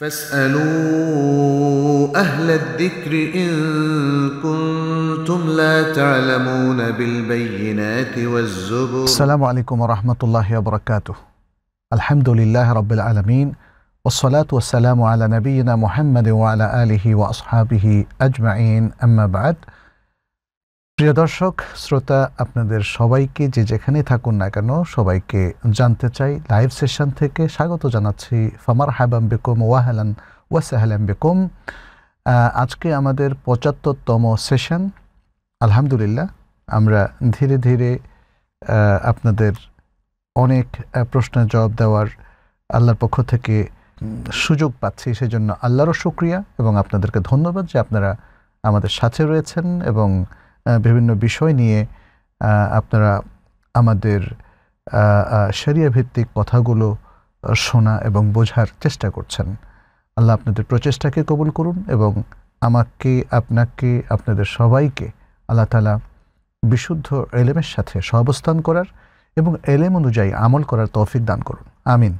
فاسألوا أهل الذكر إن كنتم لا تعلمون بالبينات والزبر السلام عليكم ورحمة الله وبركاته الحمد لله رب العالمين والصلاة والسلام على نبينا محمد وعلى آله وأصحابه أجمعين أما بعد প্রিয় দর্শক শ্রোতা আপনাদের সবাইকে যে যেখানে থাকুন না কেন সবাইকে জানতে চাই লাইভ সেশন থেকে স্বাগত জানাচ্ছি ফামার হাবাম বেকুম ওয়াহালান ওয়াসাহালাম বেকুম আজকে আমাদের পঁচাত্তরতম সেশন আলহামদুলিল্লাহ আমরা ধীরে ধীরে আপনাদের অনেক প্রশ্নের জবাব দেওয়ার আল্লাহর পক্ষ থেকে সুযোগ পাচ্ছি সেজন্য আল্লাহরও শুক্রিয়া এবং আপনাদেরকে ধন্যবাদ যে আপনারা আমাদের সাথে রয়েছেন এবং বিভিন্ন বিষয় নিয়ে আপনারা আমাদের সেরিয়া ভিত্তিক কথাগুলো শোনা এবং বোঝার চেষ্টা করছেন আল্লাহ আপনাদের প্রচেষ্টাকে কবুল করুন এবং আমাকে আপনাকে আপনাদের সবাইকে আল্লাহ তালা বিশুদ্ধ এলেমের সাথে সহবস্থান করার এবং এলেম অনুযায়ী আমল করার তৌফিক দান করুন আমিন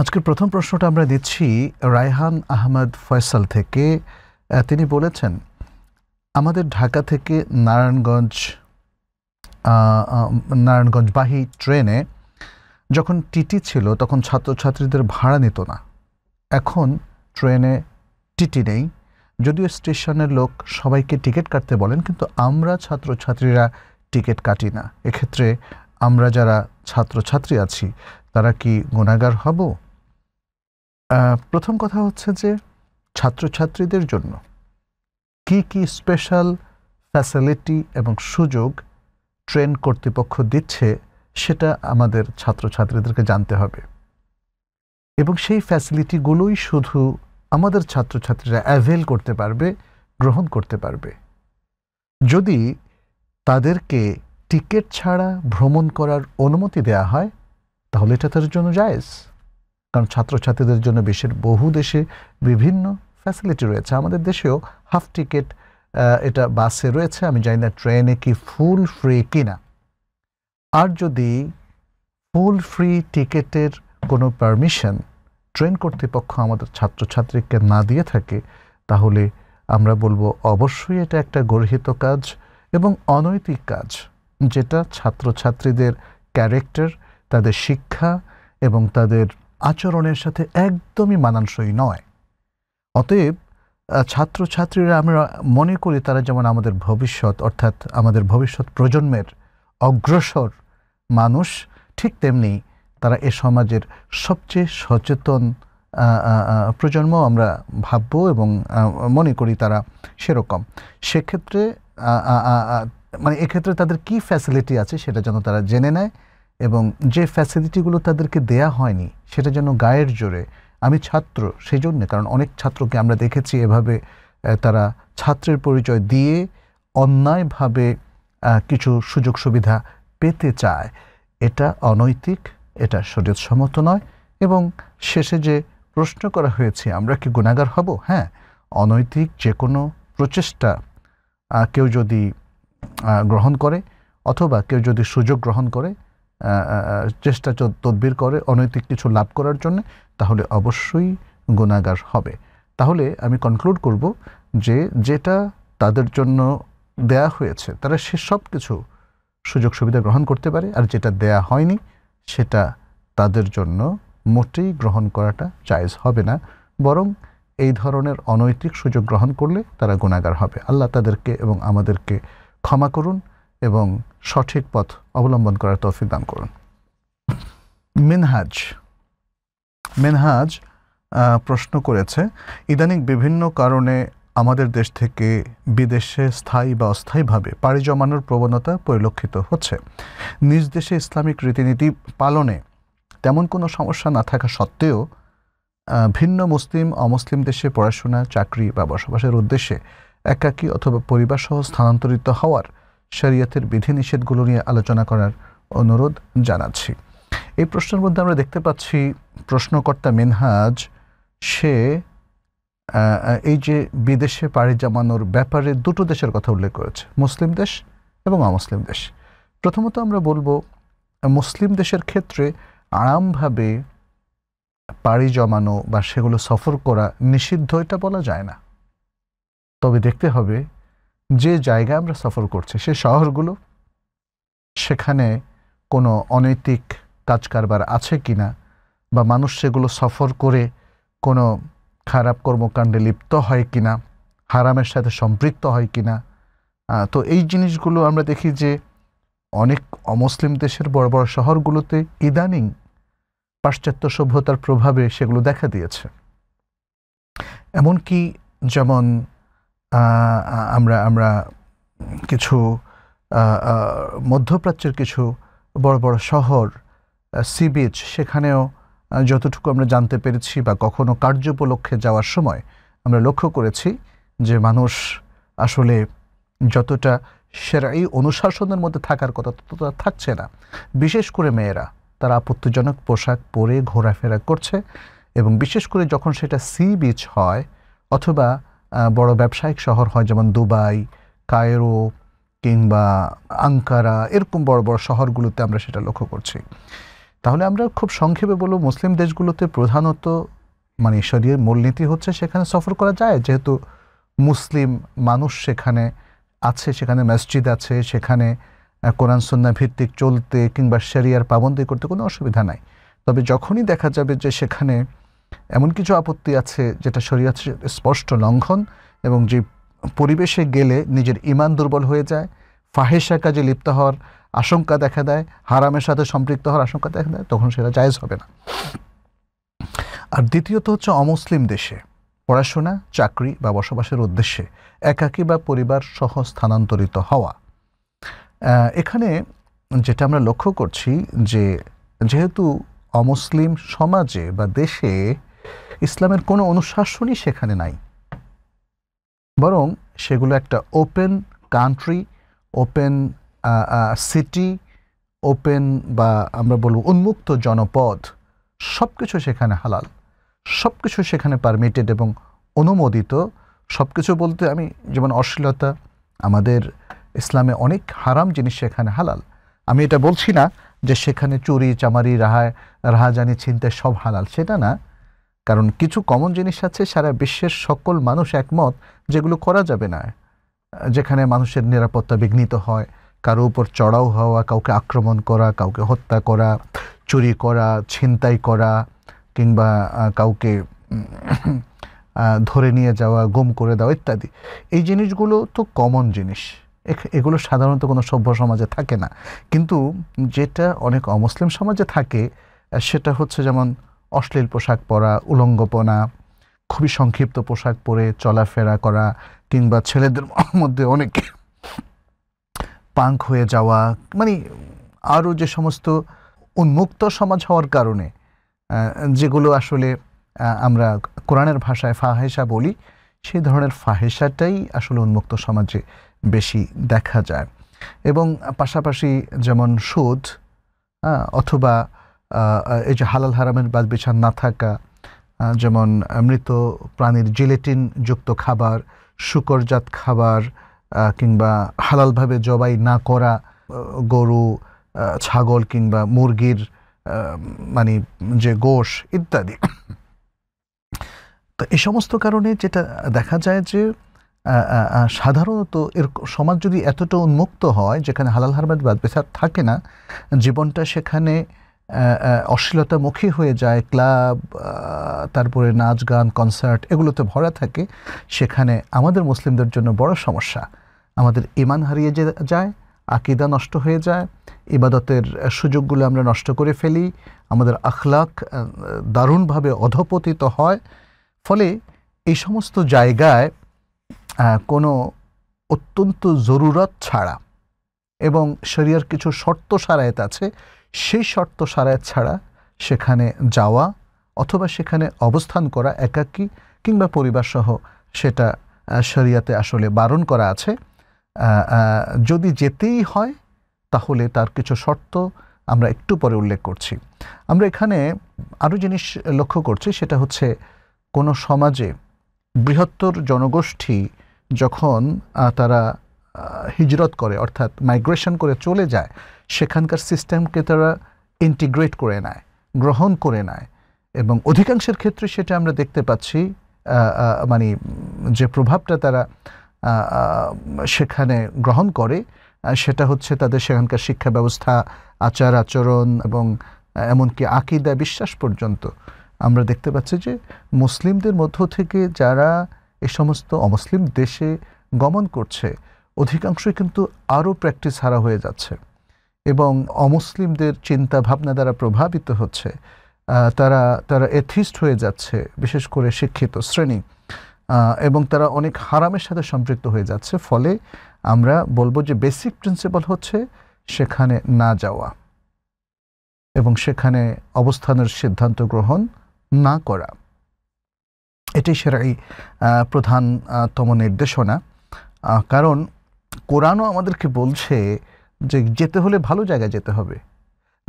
আজকের প্রথম প্রশ্নটা আমরা দিচ্ছি রায়হান আহমদ ফয়সাল থেকে তিনি বলেছেন আমাদের ঢাকা থেকে নারায়ণগঞ্জ নারায়ণগঞ্জবাহী ট্রেনে যখন টিটি ছিল তখন ছাত্রছাত্রীদের ভাড়া নিত না এখন ট্রেনে টিটি নেই যদিও স্টেশনের লোক সবাইকে টিকিট কাটতে বলেন কিন্তু আমরা ছাত্রছাত্রীরা টিকিট কাটি না এক্ষেত্রে আমরা যারা ছাত্রছাত্রী আছি তারা কি গুণাগার হব প্রথম কথা হচ্ছে যে ছাত্রছাত্রীদের জন্য কি কি স্পেশাল ফ্যাসিলিটি এবং সুযোগ ট্রেন কর্তৃপক্ষ দিচ্ছে সেটা আমাদের ছাত্রছাত্রীদেরকে জানতে হবে এবং সেই ফ্যাসিলিটিগুলোই শুধু আমাদের ছাত্রছাত্রীরা অ্যাভেল করতে পারবে গ্রহণ করতে পারবে যদি তাদেরকে টিকিট ছাড়া ভ্রমণ করার অনুমতি দেয়া হয় তাহলে এটা তাদের জন্য জায়েজ কারণ ছাত্রছাত্রীদের জন্য বিশ্বের বহু দেশে বিভিন্ন ফ্যাসিলিটি রয়েছে আমাদের দেশেও হাফ টিকিট এটা বাসে রয়েছে আমি জানি না ট্রেনে কি ফুল ফ্রি কিনা আর যদি ফুল ফ্রি টিকেটের কোনো পারমিশন ট্রেন কর্তৃপক্ষ আমাদের ছাত্রছাত্রীকে না দিয়ে থাকে তাহলে আমরা বলবো অবশ্যই এটা একটা গর্হিত কাজ এবং অনৈতিক কাজ যেটা ছাত্রছাত্রীদের ক্যারেক্টার তাদের শিক্ষা এবং তাদের আচরণের সাথে একদমই মানানসই নয় অতএব ছাত্রছাত্রীরা আমরা মনে করি তারা যেমন আমাদের ভবিষ্যৎ অর্থাৎ আমাদের ভবিষ্যৎ প্রজন্মের অগ্রসর মানুষ ঠিক তেমনি তারা এ সমাজের সবচেয়ে সচেতন প্রজন্ম আমরা ভাবব এবং মনে করি তারা সেরকম সেক্ষেত্রে মানে এক্ষেত্রে তাদের কি ফ্যাসিলিটি আছে সেটা যেন তারা জেনে নেয় এবং যে ফ্যাসিলিটিগুলো তাদেরকে দেয়া হয়নি সেটা যেন গায়ের জোরে আমি ছাত্র সেই জন্যে কারণ অনেক ছাত্রকে আমরা দেখেছি এভাবে তারা ছাত্রের পরিচয় দিয়ে অন্যায়ভাবে কিছু সুযোগ সুবিধা পেতে চায় এটা অনৈতিক এটা সম্মত নয় এবং শেষে যে প্রশ্ন করা হয়েছে আমরা কি গুণাগার হব হ্যাঁ অনৈতিক যে কোনো প্রচেষ্টা কেউ যদি গ্রহণ করে অথবা কেউ যদি সুযোগ গ্রহণ করে চেষ্টা তদবির করে অনৈতিক কিছু লাভ করার জন্য তাহলে অবশ্যই গুণাগার হবে তাহলে আমি কনক্লুড করব যে যেটা তাদের জন্য দেয়া হয়েছে তারা সে সব কিছু সুযোগ সুবিধা গ্রহণ করতে পারে আর যেটা দেয়া হয়নি সেটা তাদের জন্য মোটেই গ্রহণ করাটা চাইজ হবে না বরং এই ধরনের অনৈতিক সুযোগ গ্রহণ করলে তারা গুণাগার হবে আল্লাহ তাদেরকে এবং আমাদেরকে ক্ষমা করুন এবং সঠিক পথ অবলম্বন করার তৌফিক দান করুন মিনহাজ মিনহাজ প্রশ্ন করেছে ইদানিং বিভিন্ন কারণে আমাদের দেশ থেকে বিদেশে স্থায়ী বা অস্থায়ীভাবে পাড়ি জমানোর প্রবণতা পরিলক্ষিত হচ্ছে নিজ দেশে ইসলামিক রীতিনীতি পালনে তেমন কোনো সমস্যা না থাকা সত্ত্বেও ভিন্ন মুসলিম অমুসলিম দেশে পড়াশোনা চাকরি বা বসবাসের উদ্দেশ্যে একাকী অথবা পরিবারসহ স্থানান্তরিত হওয়ার শরীয়তের বিধিনিষেধগুলো নিয়ে আলোচনা করার অনুরোধ জানাচ্ছি এই প্রশ্নের মধ্যে আমরা দেখতে পাচ্ছি প্রশ্নকর্তা মিনহাজ সে এই যে বিদেশে পাড়ি জমানোর ব্যাপারে দুটো দেশের কথা উল্লেখ করেছে মুসলিম দেশ এবং অমুসলিম দেশ প্রথমত আমরা বলবো মুসলিম দেশের ক্ষেত্রে আরামভাবে পাড়ি জমানো বা সেগুলো সফর করা নিষিদ্ধ এটা বলা যায় না তবে দেখতে হবে যে জায়গা আমরা সফর করছি সে শহরগুলো সেখানে কোনো অনৈতিক কাজ কারবার আছে কি না বা মানুষ সেগুলো সফর করে কোনো খারাপ কর্মকাণ্ডে লিপ্ত হয় কি না হারামের সাথে সম্পৃক্ত হয় কি না তো এই জিনিসগুলো আমরা দেখি যে অনেক অমুসলিম দেশের বড় বড় শহরগুলোতে ইদানিং পাশ্চাত্য সভ্যতার প্রভাবে সেগুলো দেখা দিয়েছে এমনকি যেমন আমরা আমরা কিছু মধ্যপ্রাচ্যের কিছু বড় বড় শহর সি বিচ সেখানেও যতটুকু আমরা জানতে পেরেছি বা কখনো কার্যোপলক্ষে যাওয়ার সময় আমরা লক্ষ্য করেছি যে মানুষ আসলে যতটা সেরা এই অনুশাসনের মধ্যে থাকার কথা ততটা থাকছে না বিশেষ করে মেয়েরা তারা আপত্তিজনক পোশাক পরে ঘোরাফেরা করছে এবং বিশেষ করে যখন সেটা সি বিচ হয় অথবা বড় ব্যবসায়িক শহর হয় যেমন দুবাই কায়রো কিংবা আঙ্কারা এরকম বড় বড় শহরগুলোতে আমরা সেটা লক্ষ্য করছি তাহলে আমরা খুব সংক্ষেপে বলব মুসলিম দেশগুলোতে প্রধানত মানে ঈশ্বরীয় মূলনীতি হচ্ছে সেখানে সফর করা যায় যেহেতু মুসলিম মানুষ সেখানে আছে সেখানে মসজিদ আছে সেখানে কোরআন সন্ন্যা ভিত্তিক চলতে কিংবা শেরিয়ার পাবন্দি করতে কোনো অসুবিধা নাই তবে যখনই দেখা যাবে যে সেখানে এমন কিছু আপত্তি আছে যেটা শরীয়ত স্পষ্ট লঙ্ঘন এবং যে পরিবেশে গেলে নিজের ইমান দুর্বল হয়ে যায় ফাহেসা কাজে লিপ্ত হওয়ার আশঙ্কা দেখা দেয় হারামের সাথে সম্পৃক্ত হওয়ার আশঙ্কা দেখা দেয় তখন সেটা জায়েজ হবে না আর দ্বিতীয়ত হচ্ছে অমুসলিম দেশে পড়াশোনা চাকরি বা বসবাসের উদ্দেশ্যে একাকী বা পরিবার সহ স্থানান্তরিত হওয়া এখানে যেটা আমরা লক্ষ্য করছি যে যেহেতু অমুসলিম সমাজে বা দেশে ইসলামের কোনো অনুশাসনই সেখানে নাই বরং সেগুলো একটা open country open city open বা আমরা বলব উন্মুক্ত জনপদ সব কিছু সেখানে হালাল সব কিছু সেখানে পারমিটেড এবং অনুমোদিত সব কিছু বলতে আমি যেমন অশ্লীলতা আমাদের ইসলামে অনেক হারাম জিনিস সেখানে হালাল আমি এটা বলছি না যে সেখানে চুরি চামারি রাহা রাহাজানি ছিনতে সব হালাল সেটা না কারণ কিছু কমন জিনিস আছে সারা বিশ্বের সকল মানুষ একমত যেগুলো করা যাবে না যেখানে মানুষের নিরাপত্তা বিঘ্নিত হয় কারো উপর চড়াও হওয়া কাউকে আক্রমণ করা কাউকে হত্যা করা চুরি করা ছিনতাই করা কিংবা কাউকে ধরে নিয়ে যাওয়া গুম করে দেওয়া ইত্যাদি এই জিনিসগুলো তো কমন জিনিস এগুলো সাধারণত কোনো সভ্য সমাজে থাকে না কিন্তু যেটা অনেক অমুসলিম সমাজে থাকে সেটা হচ্ছে যেমন অশ্লীল পোশাক পরা উলঙ্গপনা খুবই সংক্ষিপ্ত পোশাক পরে চলাফেরা করা কিংবা ছেলেদের মধ্যে অনেক পাঙ্ক হয়ে যাওয়া মানে আরও যে সমস্ত উন্মুক্ত সমাজ হওয়ার কারণে যেগুলো আসলে আমরা কোরআনের ভাষায় ফাহেসা বলি সেই ধরনের ফাহেসাটাই আসলে উন্মুক্ত সমাজে বেশি দেখা যায় এবং পাশাপাশি যেমন সুদ অথবা এই যে হালাল হারামের বাদ বিচার না থাকা যেমন মৃত প্রাণীর জিলেটিন যুক্ত খাবার শুকরজাত খাবার কিংবা হালালভাবে জবাই না করা গরু ছাগল কিংবা মুরগির মানে যে গোশ ইত্যাদি তো এই সমস্ত কারণে যেটা দেখা যায় যে সাধারণত এর সমাজ যদি এতটা উন্মুক্ত হয় যেখানে হালাল হারমাদ বাদ বেসার থাকে না জীবনটা সেখানে অশ্লীলতামুখী হয়ে যায় ক্লাব তারপরে নাচ গান কনসার্ট এগুলোতে ভরা থাকে সেখানে আমাদের মুসলিমদের জন্য বড় সমস্যা আমাদের ইমান হারিয়ে যে যায় আকিদা নষ্ট হয়ে যায় ইবাদতের সুযোগগুলো আমরা নষ্ট করে ফেলি আমাদের আখলাক দারুণভাবে অধপতিত হয় ফলে এই সমস্ত জায়গায় কোনো অত্যন্ত জরুরত ছাড়া এবং শরিয়ার কিছু শর্ত সারায়েত আছে সেই শর্ত সারায়েত ছাড়া সেখানে যাওয়া অথবা সেখানে অবস্থান করা একাকী কিংবা পরিবারসহ সেটা শরিয়াতে আসলে বারণ করা আছে যদি যেতেই হয় তাহলে তার কিছু শর্ত আমরা একটু পরে উল্লেখ করছি আমরা এখানে আরও জিনিস লক্ষ্য করছি সেটা হচ্ছে কোনো সমাজে বৃহত্তর জনগোষ্ঠী যখন তারা হিজরত করে অর্থাৎ মাইগ্রেশন করে চলে যায় সেখানকার সিস্টেমকে তারা ইন্টিগ্রেট করে নেয় গ্রহণ করে নেয় এবং অধিকাংশের ক্ষেত্রে সেটা আমরা দেখতে পাচ্ছি মানে যে প্রভাবটা তারা সেখানে গ্রহণ করে সেটা হচ্ছে তাদের সেখানকার শিক্ষা ব্যবস্থা আচার আচরণ এবং এমনকি আকিদা বিশ্বাস পর্যন্ত আমরা দেখতে পাচ্ছি যে মুসলিমদের মধ্য থেকে যারা এই সমস্ত অমুসলিম দেশে গমন করছে অধিকাংশই কিন্তু আরও প্র্যাকটিস হারা হয়ে যাচ্ছে এবং অমুসলিমদের চিন্তা ভাবনা দ্বারা প্রভাবিত হচ্ছে তারা তারা এথিস্ট হয়ে যাচ্ছে বিশেষ করে শিক্ষিত শ্রেণী এবং তারা অনেক হারামের সাথে সম্পৃক্ত হয়ে যাচ্ছে ফলে আমরা বলবো যে বেসিক প্রিন্সিপাল হচ্ছে সেখানে না যাওয়া এবং সেখানে অবস্থানের সিদ্ধান্ত গ্রহণ না করা এটি সেরাই প্রধানতম নির্দেশনা কারণ কোরআনও আমাদেরকে বলছে যে যেতে হলে ভালো জায়গায় যেতে হবে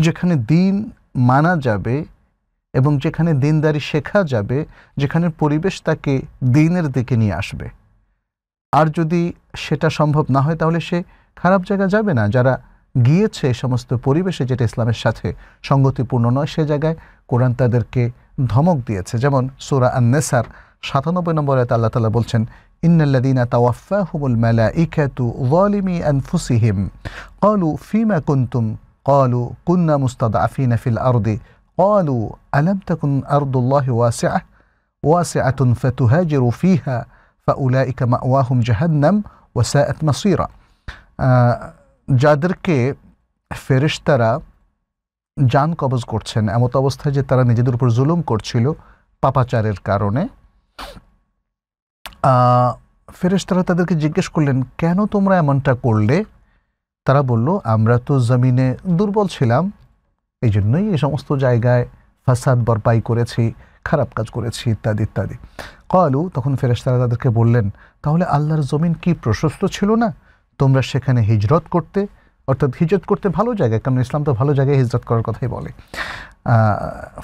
যেখানে দিন মানা যাবে এবং যেখানে দিনদারি শেখা যাবে যেখানে পরিবেশ তাকে দিনের দিকে নিয়ে আসবে আর যদি সেটা সম্ভব না হয় তাহলে সে খারাপ জায়গা যাবে না যারা গিয়েছে সমস্ত পরিবেশে যেটা ইসলামের সাথে সঙ্গতিপূর্ণ নয় সে জায়গায় কোরআন তাদেরকে ধমক দিয়েছে যেমন সুরা আন্নেসার সাতানব্বই নম্বরে আল্লাহ তালা বলছেন ইন্নাল্লাদিনা তাওয়াফাহুমুল মালা ইকাতু ওয়ালিমি আনফুসিহিম কলু ফিমা কুন্তুম কলু কুন্না মুস্তাদ আফিনা ফিল আরদি কলু আলম তাকুন আরদুল্লাহ ওয়াসিআ واسعة فتهاجر فيها فأولئك مأواهم جهنم وساءت مصيرا آه যাদেরকে ফেরেশতারা যান কবজ করছেন এমত অবস্থায় যে তারা নিজেদের উপর জুলুম করছিল পাপাচারের কারণে তারা তাদেরকে জিজ্ঞেস করলেন কেন তোমরা এমনটা করলে তারা বলল আমরা তো জমিনে দুর্বল ছিলাম এই জন্যই এই সমস্ত জায়গায় ফাসাদ বরপাই করেছি খারাপ কাজ করেছি ইত্যাদি ইত্যাদি কলু তখন ফেরেশতারা তাদেরকে বললেন তাহলে আল্লাহর জমিন কি প্রশস্ত ছিল না তোমরা সেখানে হিজরত করতে অর্থাৎ হিজরত করতে ভালো জায়গায় কারণ ইসলাম তো ভালো জায়গায় হিজরত করার কথাই বলে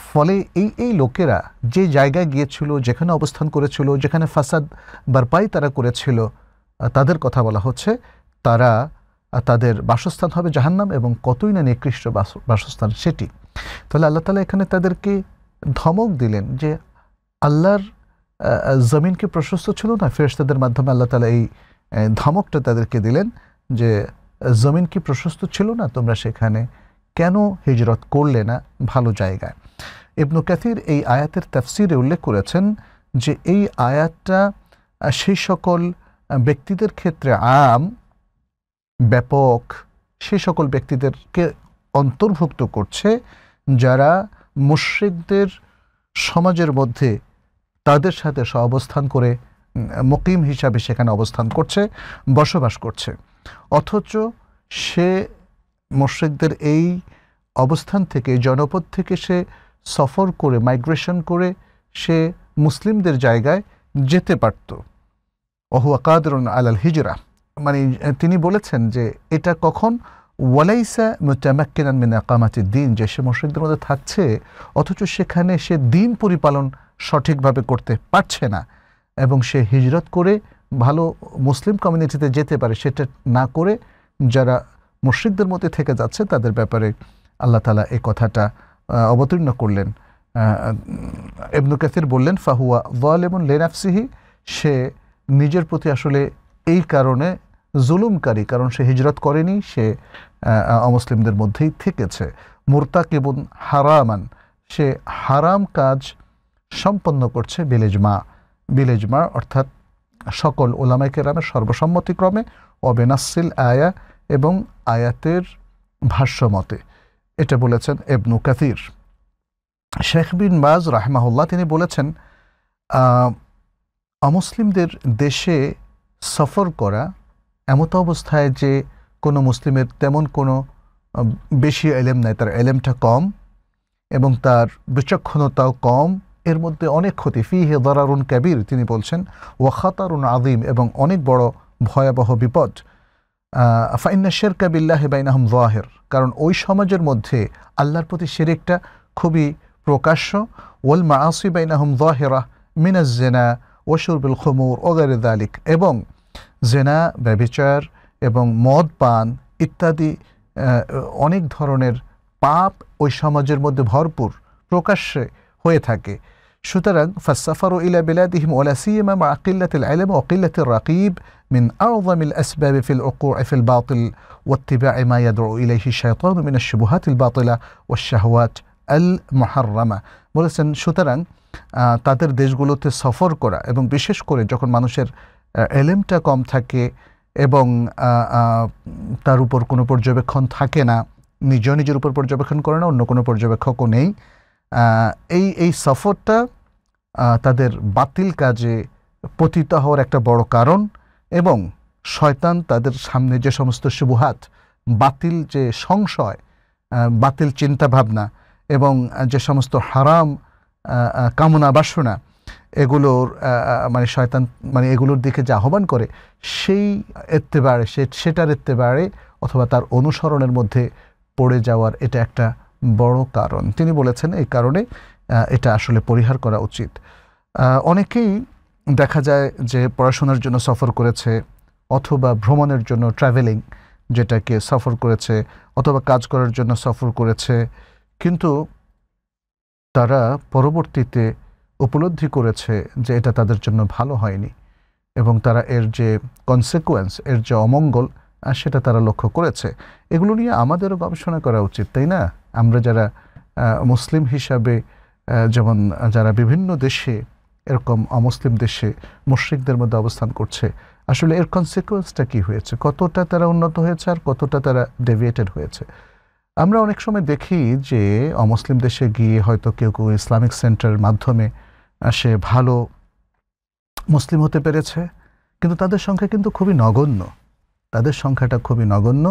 ফলে এই এই লোকেরা যে জায়গায় গিয়েছিল যেখানে অবস্থান করেছিল যেখানে ফাসাদ বারপাই তারা করেছিল তাদের কথা বলা হচ্ছে তারা তাদের বাসস্থান হবে জাহান্নাম এবং কতই না নিকৃষ্ট বাসস্থান সেটি তাহলে আল্লাহ তালা এখানে তাদেরকে ধমক দিলেন যে আল্লাহর জমিনকে প্রশস্ত ছিল না ফেরস্তাদের মাধ্যমে আল্লাহ তালা এই ধমকটা তাদেরকে দিলেন যে জমিন কি প্রশস্ত ছিল না তোমরা সেখানে কেন হিজরত করলে না ভালো জায়গায় ইবনু ক্যাথির এই আয়াতের তাফসিরে উল্লেখ করেছেন যে এই আয়াতটা সেই সকল ব্যক্তিদের ক্ষেত্রে আম ব্যাপক সে সকল ব্যক্তিদেরকে অন্তর্ভুক্ত করছে যারা মুশ্রিকদের সমাজের মধ্যে তাদের সাথে সহাবস্থান করে মকিম হিসাবে সেখানে অবস্থান করছে বসবাস করছে অথচ সে মোর্শেকদের এই অবস্থান থেকে জনপদ থেকে সে সফর করে মাইগ্রেশন করে সে মুসলিমদের জায়গায় যেতে পারত অহু আকাদরুন আলাল হিজরা মানে তিনি বলেছেন যে এটা কখন ওয়ালাইসা মোটামাক্কিনান মিন আকামাতির দিন যে সে মুশ্রিকদের মধ্যে থাকছে অথচ সেখানে সে দিন পরিপালন সঠিকভাবে করতে পারছে না এবং সে হিজরত করে ভালো মুসলিম কমিউনিটিতে যেতে পারে সেটা না করে যারা মুর্শিদদের মধ্যে থেকে যাচ্ছে তাদের ব্যাপারে আল্লাহ তালা এই কথাটা অবতীর্ণ করলেন এবনু কাসির বললেন ফাহুয়া ওয়ালেমন লেনাফসিহি সে নিজের প্রতি আসলে এই কারণে জুলুমকারী কারণ সে হিজরত করেনি সে অমুসলিমদের মধ্যেই থেকেছে কেবন হারামান সে হারাম কাজ সম্পন্ন করছে বিলেজমা বিলেজমা অর্থাৎ সকল ওলামাই কেরামের সর্বসম্মতিক্রমে অবেনাসিল আয়া এবং আয়াতের ভাষ্যমতে এটা বলেছেন এবনু কাতির শেখ বিন বাজ রাহমাহুল্লাহ তিনি বলেছেন অমুসলিমদের দেশে সফর করা এমতো অবস্থায় যে কোনো মুসলিমের তেমন কোনো বেশি এলেম নাই তার এলেমটা কম এবং তার বিচক্ষণতাও কম এর মধ্যে অনেক ক্ষতি ফি হে দারারুন ক্যাবির তিনি বলছেন ওয়াখাতারুন আদিম এবং অনেক বড় ভয়াবহ বিপদ ফাইন্না শের কাবিল্লাহে বাইনাহম জাহের কারণ ওই সমাজের মধ্যে আল্লাহর প্রতি শেরেকটা খুবই প্রকাশ্য ওয়াল মাসি বাইনাহম জাহেরা জেনা ওসুরবুল খমুর ওগারে দালিক এবং জেনা ব্যবিচার এবং মদ পান ইত্যাদি অনেক ধরনের পাপ ওই সমাজের মধ্যে ভরপুর প্রকাশ্যে হয়ে থাকে সুতরাং ফাসাফারু ইলা বিলাদিহিম ওলা সিয়েমা মা কিল্লাতিল আলম ও কিল্লাতিল রাকিব মিন আউজামিল আসবাব ফিল উকুউ ফিল বাতিল ওয়াত্তিবা মা ইয়াদউ ইলাইহি শায়তান মিন আশ-শুবুহাতিল বাতিলা ওয়াশ-শাহওয়াত আল মুহাররামা বলেছেন সুতরাং তাদের দেশগুলোতে সফর করা এবং বিশেষ করে যখন মানুষের এলেমটা কম থাকে এবং তার উপর কোনো পর্যবেক্ষণ থাকে না নিজ নিজের উপর পর্যবেক্ষণ করে না অন্য কোনো পর্যবেক্ষকও নেই এই এই সফরটা তাদের বাতিল কাজে পতিত হওয়ার একটা বড় কারণ এবং শয়তান তাদের সামনে যে সমস্ত শুভহাত বাতিল যে সংশয় বাতিল চিন্তাভাবনা এবং যে সমস্ত হারাম কামনা বাসনা এগুলোর মানে শয়তান মানে এগুলোর দিকে যে আহ্বান করে সেই বাড়ে সে সেটার বাড়ে অথবা তার অনুসরণের মধ্যে পড়ে যাওয়ার এটা একটা বড় কারণ তিনি বলেছেন এই কারণে এটা আসলে পরিহার করা উচিত অনেকেই দেখা যায় যে পড়াশোনার জন্য সফর করেছে অথবা ভ্রমণের জন্য ট্রাভেলিং যেটাকে সফর করেছে অথবা কাজ করার জন্য সফর করেছে কিন্তু তারা পরবর্তীতে উপলব্ধি করেছে যে এটা তাদের জন্য ভালো হয়নি এবং তারা এর যে কনসিকুয়েন্স এর যে অমঙ্গল সেটা তারা লক্ষ্য করেছে এগুলো নিয়ে আমাদেরও গবেষণা করা উচিত তাই না আমরা যারা মুসলিম হিসাবে যেমন যারা বিভিন্ন দেশে এরকম অমুসলিম দেশে মুশ্রিকদের মধ্যে অবস্থান করছে আসলে এর কনসিকুয়েন্সটা কী হয়েছে কতটা তারা উন্নত হয়েছে আর কতটা তারা ডেভিয়েটেড হয়েছে আমরা অনেক সময় দেখি যে অমুসলিম দেশে গিয়ে হয়তো কেউ কেউ ইসলামিক সেন্টারের মাধ্যমে সে ভালো মুসলিম হতে পেরেছে কিন্তু তাদের সংখ্যা কিন্তু খুবই নগণ্য তাদের সংখ্যাটা খুবই নগণ্য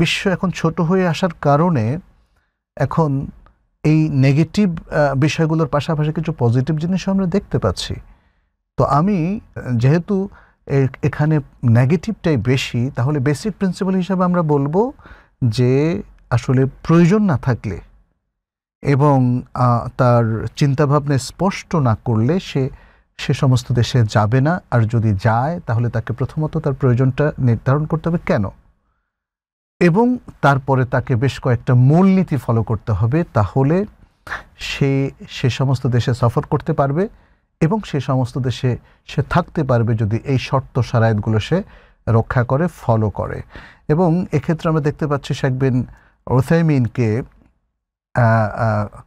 বিশ্ব এখন ছোট হয়ে আসার কারণে এখন এই নেগেটিভ বিষয়গুলোর পাশাপাশি কিছু পজিটিভ জিনিসও আমরা দেখতে পাচ্ছি তো আমি যেহেতু এখানে নেগেটিভটাই বেশি তাহলে বেসিক প্রিন্সিপাল হিসাবে আমরা বলবো যে আসলে প্রয়োজন না থাকলে এবং তার চিন্তাভাবনা স্পষ্ট না করলে সে সে সমস্ত দেশে যাবে না আর যদি যায় তাহলে তাকে প্রথমত তার প্রয়োজনটা নির্ধারণ করতে হবে কেন এবং তারপরে তাকে বেশ কয়েকটা মূলনীতি ফলো করতে হবে তাহলে সে সে সমস্ত দেশে সফর করতে পারবে এবং সে সমস্ত দেশে সে থাকতে পারবে যদি এই শর্ত সারায়তগুলো সে রক্ষা করে ফলো করে এবং এক্ষেত্রে আমরা দেখতে পাচ্ছি শেখ বিন ওসাইমিনকে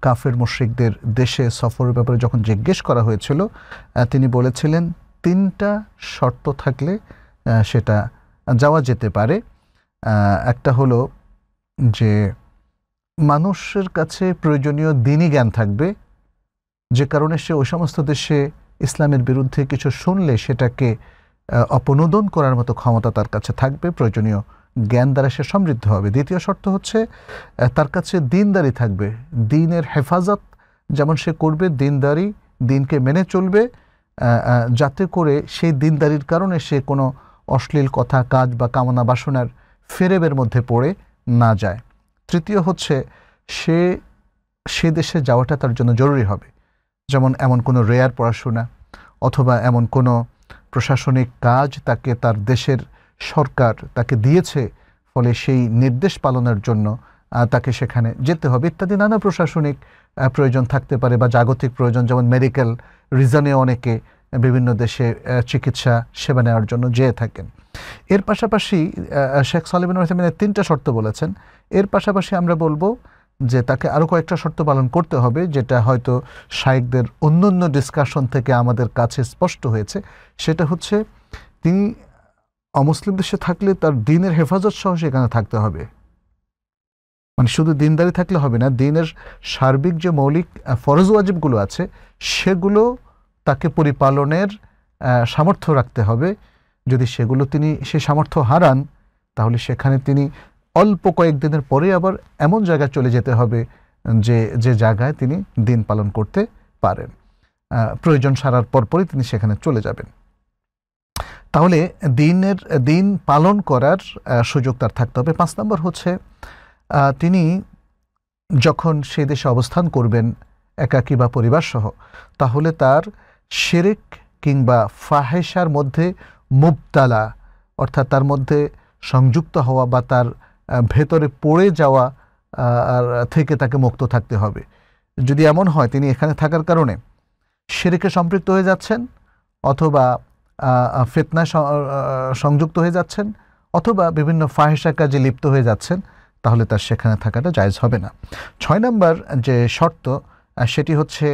কাফের মুশ্রিকদের দেশে সফরের ব্যাপারে যখন জিজ্ঞেস করা হয়েছিল তিনি বলেছিলেন তিনটা শর্ত থাকলে সেটা যাওয়া যেতে পারে একটা হলো যে মানুষের কাছে প্রয়োজনীয় দিনই জ্ঞান থাকবে যে কারণে সে ওই সমস্ত দেশে ইসলামের বিরুদ্ধে কিছু শুনলে সেটাকে অপনোদন করার মতো ক্ষমতা তার কাছে থাকবে প্রয়োজনীয় জ্ঞান দ্বারা সে সমৃদ্ধ হবে দ্বিতীয় শর্ত হচ্ছে তার কাছে দিনদারি থাকবে দিনের হেফাজত যেমন সে করবে দিনদারি দিনকে মেনে চলবে যাতে করে সেই দিনদারির কারণে সে কোনো অশ্লীল কথা কাজ বা কামনা বাসনার ফেরেবের মধ্যে পড়ে না যায় তৃতীয় হচ্ছে সে সে দেশে যাওয়াটা তার জন্য জরুরি হবে যেমন এমন কোনো রেয়ার পড়াশোনা অথবা এমন কোনো প্রশাসনিক কাজ তাকে তার দেশের সরকার তাকে দিয়েছে ফলে সেই নির্দেশ পালনের জন্য তাকে সেখানে যেতে হবে ইত্যাদি নানা প্রশাসনিক প্রয়োজন থাকতে পারে বা জাগতিক প্রয়োজন যেমন মেডিকেল রিজনে অনেকে বিভিন্ন দেশে চিকিৎসা সেবা নেওয়ার জন্য যেয়ে থাকেন এর পাশাপাশি শেখ সালিবিন রহমানের তিনটা শর্ত বলেছেন এর পাশাপাশি আমরা বলবো যে তাকে আরও কয়েকটা শর্ত পালন করতে হবে যেটা হয়তো অন্য অন্য ডিসকাশন থেকে আমাদের কাছে স্পষ্ট হয়েছে সেটা হচ্ছে তিনি অমুসলিম দেশে থাকলে তার দিনের হেফাজত সহ সেখানে থাকতে হবে মানে শুধু দিনদারি থাকলে হবে না দিনের সার্বিক যে মৌলিক ফরজ ওয়াজিবগুলো আছে সেগুলো তাকে পরিপালনের সামর্থ্য রাখতে হবে যদি সেগুলো তিনি সে সামর্থ্য হারান তাহলে সেখানে তিনি অল্প কয়েকদিনের পরে আবার এমন জায়গায় চলে যেতে হবে যে যে জায়গায় তিনি দিন পালন করতে পারেন প্রয়োজন সারার পরপরই তিনি সেখানে চলে যাবেন তাহলে দিনের দিন পালন করার সুযোগ তার থাকতে হবে পাঁচ নম্বর হচ্ছে তিনি যখন সে দেশে অবস্থান করবেন একাকী বা পরিবারসহ তাহলে তার সেরেক কিংবা ফাহেসার মধ্যে মুবতালা অর্থাৎ তার মধ্যে সংযুক্ত হওয়া বা তার ভেতরে পড়ে যাওয়া থেকে তাকে মুক্ত থাকতে হবে যদি এমন হয় তিনি এখানে থাকার কারণে সেরেকে সম্পৃক্ত হয়ে যাচ্ছেন অথবা ফেতনায় সংযুক্ত হয়ে যাচ্ছেন অথবা বিভিন্ন ফাহেসা কাজে লিপ্ত হয়ে যাচ্ছেন তাহলে তার সেখানে থাকাটা জায়জ হবে না ছয় নম্বর যে শর্ত সেটি হচ্ছে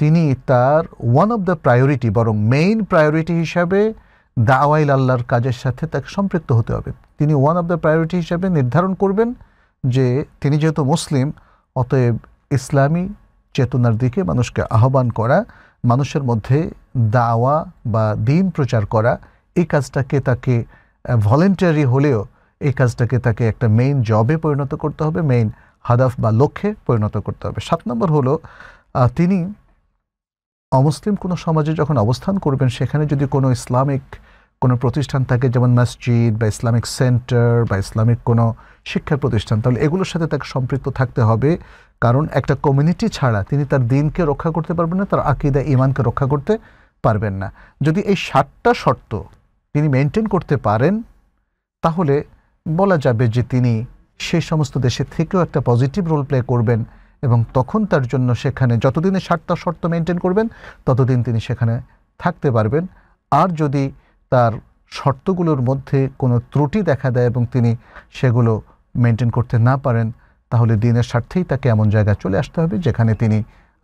তিনি তার ওয়ান অফ দ্য প্রায়োরিটি বরং মেইন প্রায়োরিটি হিসাবে দাওয়াইল আল্লাহর কাজের সাথে তাকে সম্পৃক্ত হতে হবে তিনি ওয়ান অব দ্য প্রায়োরিটি হিসাবে নির্ধারণ করবেন যে তিনি যেহেতু মুসলিম অতএব ইসলামী চেতনার দিকে মানুষকে আহ্বান করা মানুষের মধ্যে দাওয়া বা দিন প্রচার করা এই কাজটাকে তাকে ভলেন্টারি হলেও এই কাজটাকে তাকে একটা মেইন জবে পরিণত করতে হবে মেইন হাদাফ বা লক্ষ্যে পরিণত করতে হবে সাত নম্বর হলো তিনি অমুসলিম কোনো সমাজে যখন অবস্থান করবেন সেখানে যদি কোনো ইসলামিক কোনো প্রতিষ্ঠান থাকে যেমন মসজিদ বা ইসলামিক সেন্টার বা ইসলামিক কোনো শিক্ষা প্রতিষ্ঠান তাহলে এগুলোর সাথে তাকে সম্পৃক্ত থাকতে হবে কারণ একটা কমিউনিটি ছাড়া তিনি তার দিনকে রক্ষা করতে পারবেন না তার আকিদা ইমানকে রক্ষা করতে পারবেন না যদি এই ষাটটা শর্ত তিনি মেনটেন করতে পারেন তাহলে বলা যাবে যে তিনি সেই সমস্ত দেশে থেকেও একটা পজিটিভ রোল প্লে করবেন এবং তখন তার জন্য সেখানে যতদিনে সাতটা শর্ত মেনটেন করবেন ততদিন তিনি সেখানে থাকতে পারবেন আর যদি তার শর্তগুলোর মধ্যে কোনো ত্রুটি দেখা দেয় এবং তিনি সেগুলো মেনটেন করতে না পারেন তাহলে দিনের স্বার্থেই তাকে এমন জায়গায় চলে আসতে হবে যেখানে তিনি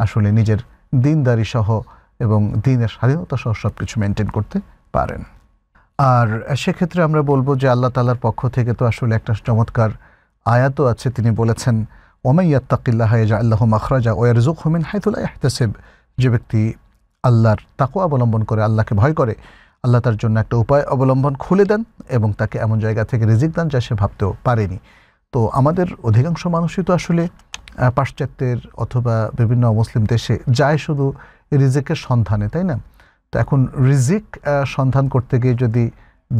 আসলে নিজের দিনদারি সহ এবং দিনের স্বাধীনতা সহ সব কিছু মেনটেন করতে পারেন আর সেক্ষেত্রে আমরা বলবো যে আল্লাহ তালার পক্ষ থেকে তো আসলে একটা চমৎকার আয়াতও আছে তিনি বলেছেন ওমাই ইয়াত্তাকিল্লাহ ইয়াজা আল্লাহ মখরাজা ওয়ারজুক হুমিন হাইতুল্লাহ ইহতাসিব যে ব্যক্তি আল্লাহর তাকু অবলম্বন করে আল্লাহকে ভয় করে আল্লাহ তার জন্য একটা উপায় অবলম্বন খুলে দেন এবং তাকে এমন জায়গা থেকে রিজিক দেন যা সে ভাবতেও পারেনি তো আমাদের অধিকাংশ মানুষই তো আসলে পাশ্চাত্যের অথবা বিভিন্ন মুসলিম দেশে যায় শুধু রিজিকের সন্ধানে তাই না তো এখন রিজিক সন্ধান করতে গিয়ে যদি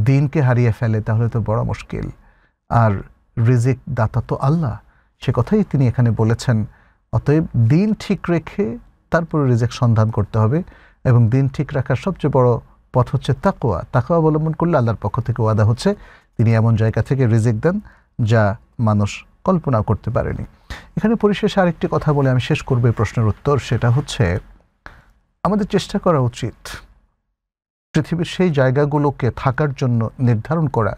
দিনকে হারিয়ে ফেলে তাহলে তো বড় মুশকিল আর রিজিক দাতা তো আল্লাহ সে কথাই তিনি এখানে বলেছেন অতএব দিন ঠিক রেখে তারপরে রিজেক্ট সন্ধান করতে হবে এবং দিন ঠিক রাখার সবচেয়ে বড় পথ হচ্ছে তাকোয়া তাকোয়া অবলম্বন করলে আল্লাহর পক্ষ থেকে ওয়াদা হচ্ছে তিনি এমন জায়গা থেকে রিজেক্ট দেন যা মানুষ কল্পনা করতে পারেনি এখানে পরিশেষে আরেকটি কথা বলে আমি শেষ করবো প্রশ্নের উত্তর সেটা হচ্ছে আমাদের চেষ্টা করা উচিত পৃথিবীর সেই জায়গাগুলোকে থাকার জন্য নির্ধারণ করা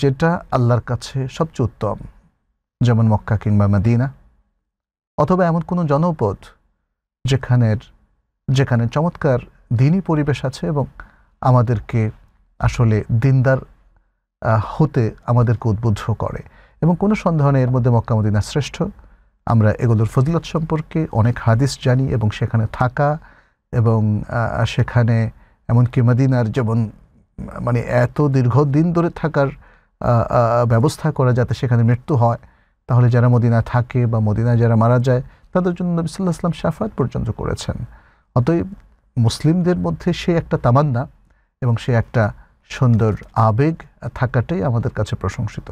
যেটা আল্লাহর কাছে সবচেয়ে উত্তম যেমন মক্কা কিংবা মাদিনা অথবা এমন কোনো জনপদ যেখানের যেখানে চমৎকার দিনই পরিবেশ আছে এবং আমাদেরকে আসলে দিনদার হতে আমাদেরকে উদ্বুদ্ধ করে এবং কোনো সন্দেহ নেই এর মধ্যে মক্কা মদিনা শ্রেষ্ঠ আমরা এগুলোর ফজিলত সম্পর্কে অনেক হাদিস জানি এবং সেখানে থাকা এবং সেখানে এমনকি মদিনার যেমন মানে এত দীর্ঘদিন ধরে থাকার ব্যবস্থা করা যাতে সেখানে মৃত্যু হয় তাহলে যারা মদিনা থাকে বা মদিনায় যারা মারা যায় তাদের জন্য নবী সাল্লাহ আসলাম সাফাত পর্যন্ত করেছেন অতএব মুসলিমদের মধ্যে সে একটা তামান্না এবং সে একটা সুন্দর আবেগ থাকাটাই আমাদের কাছে প্রশংসিত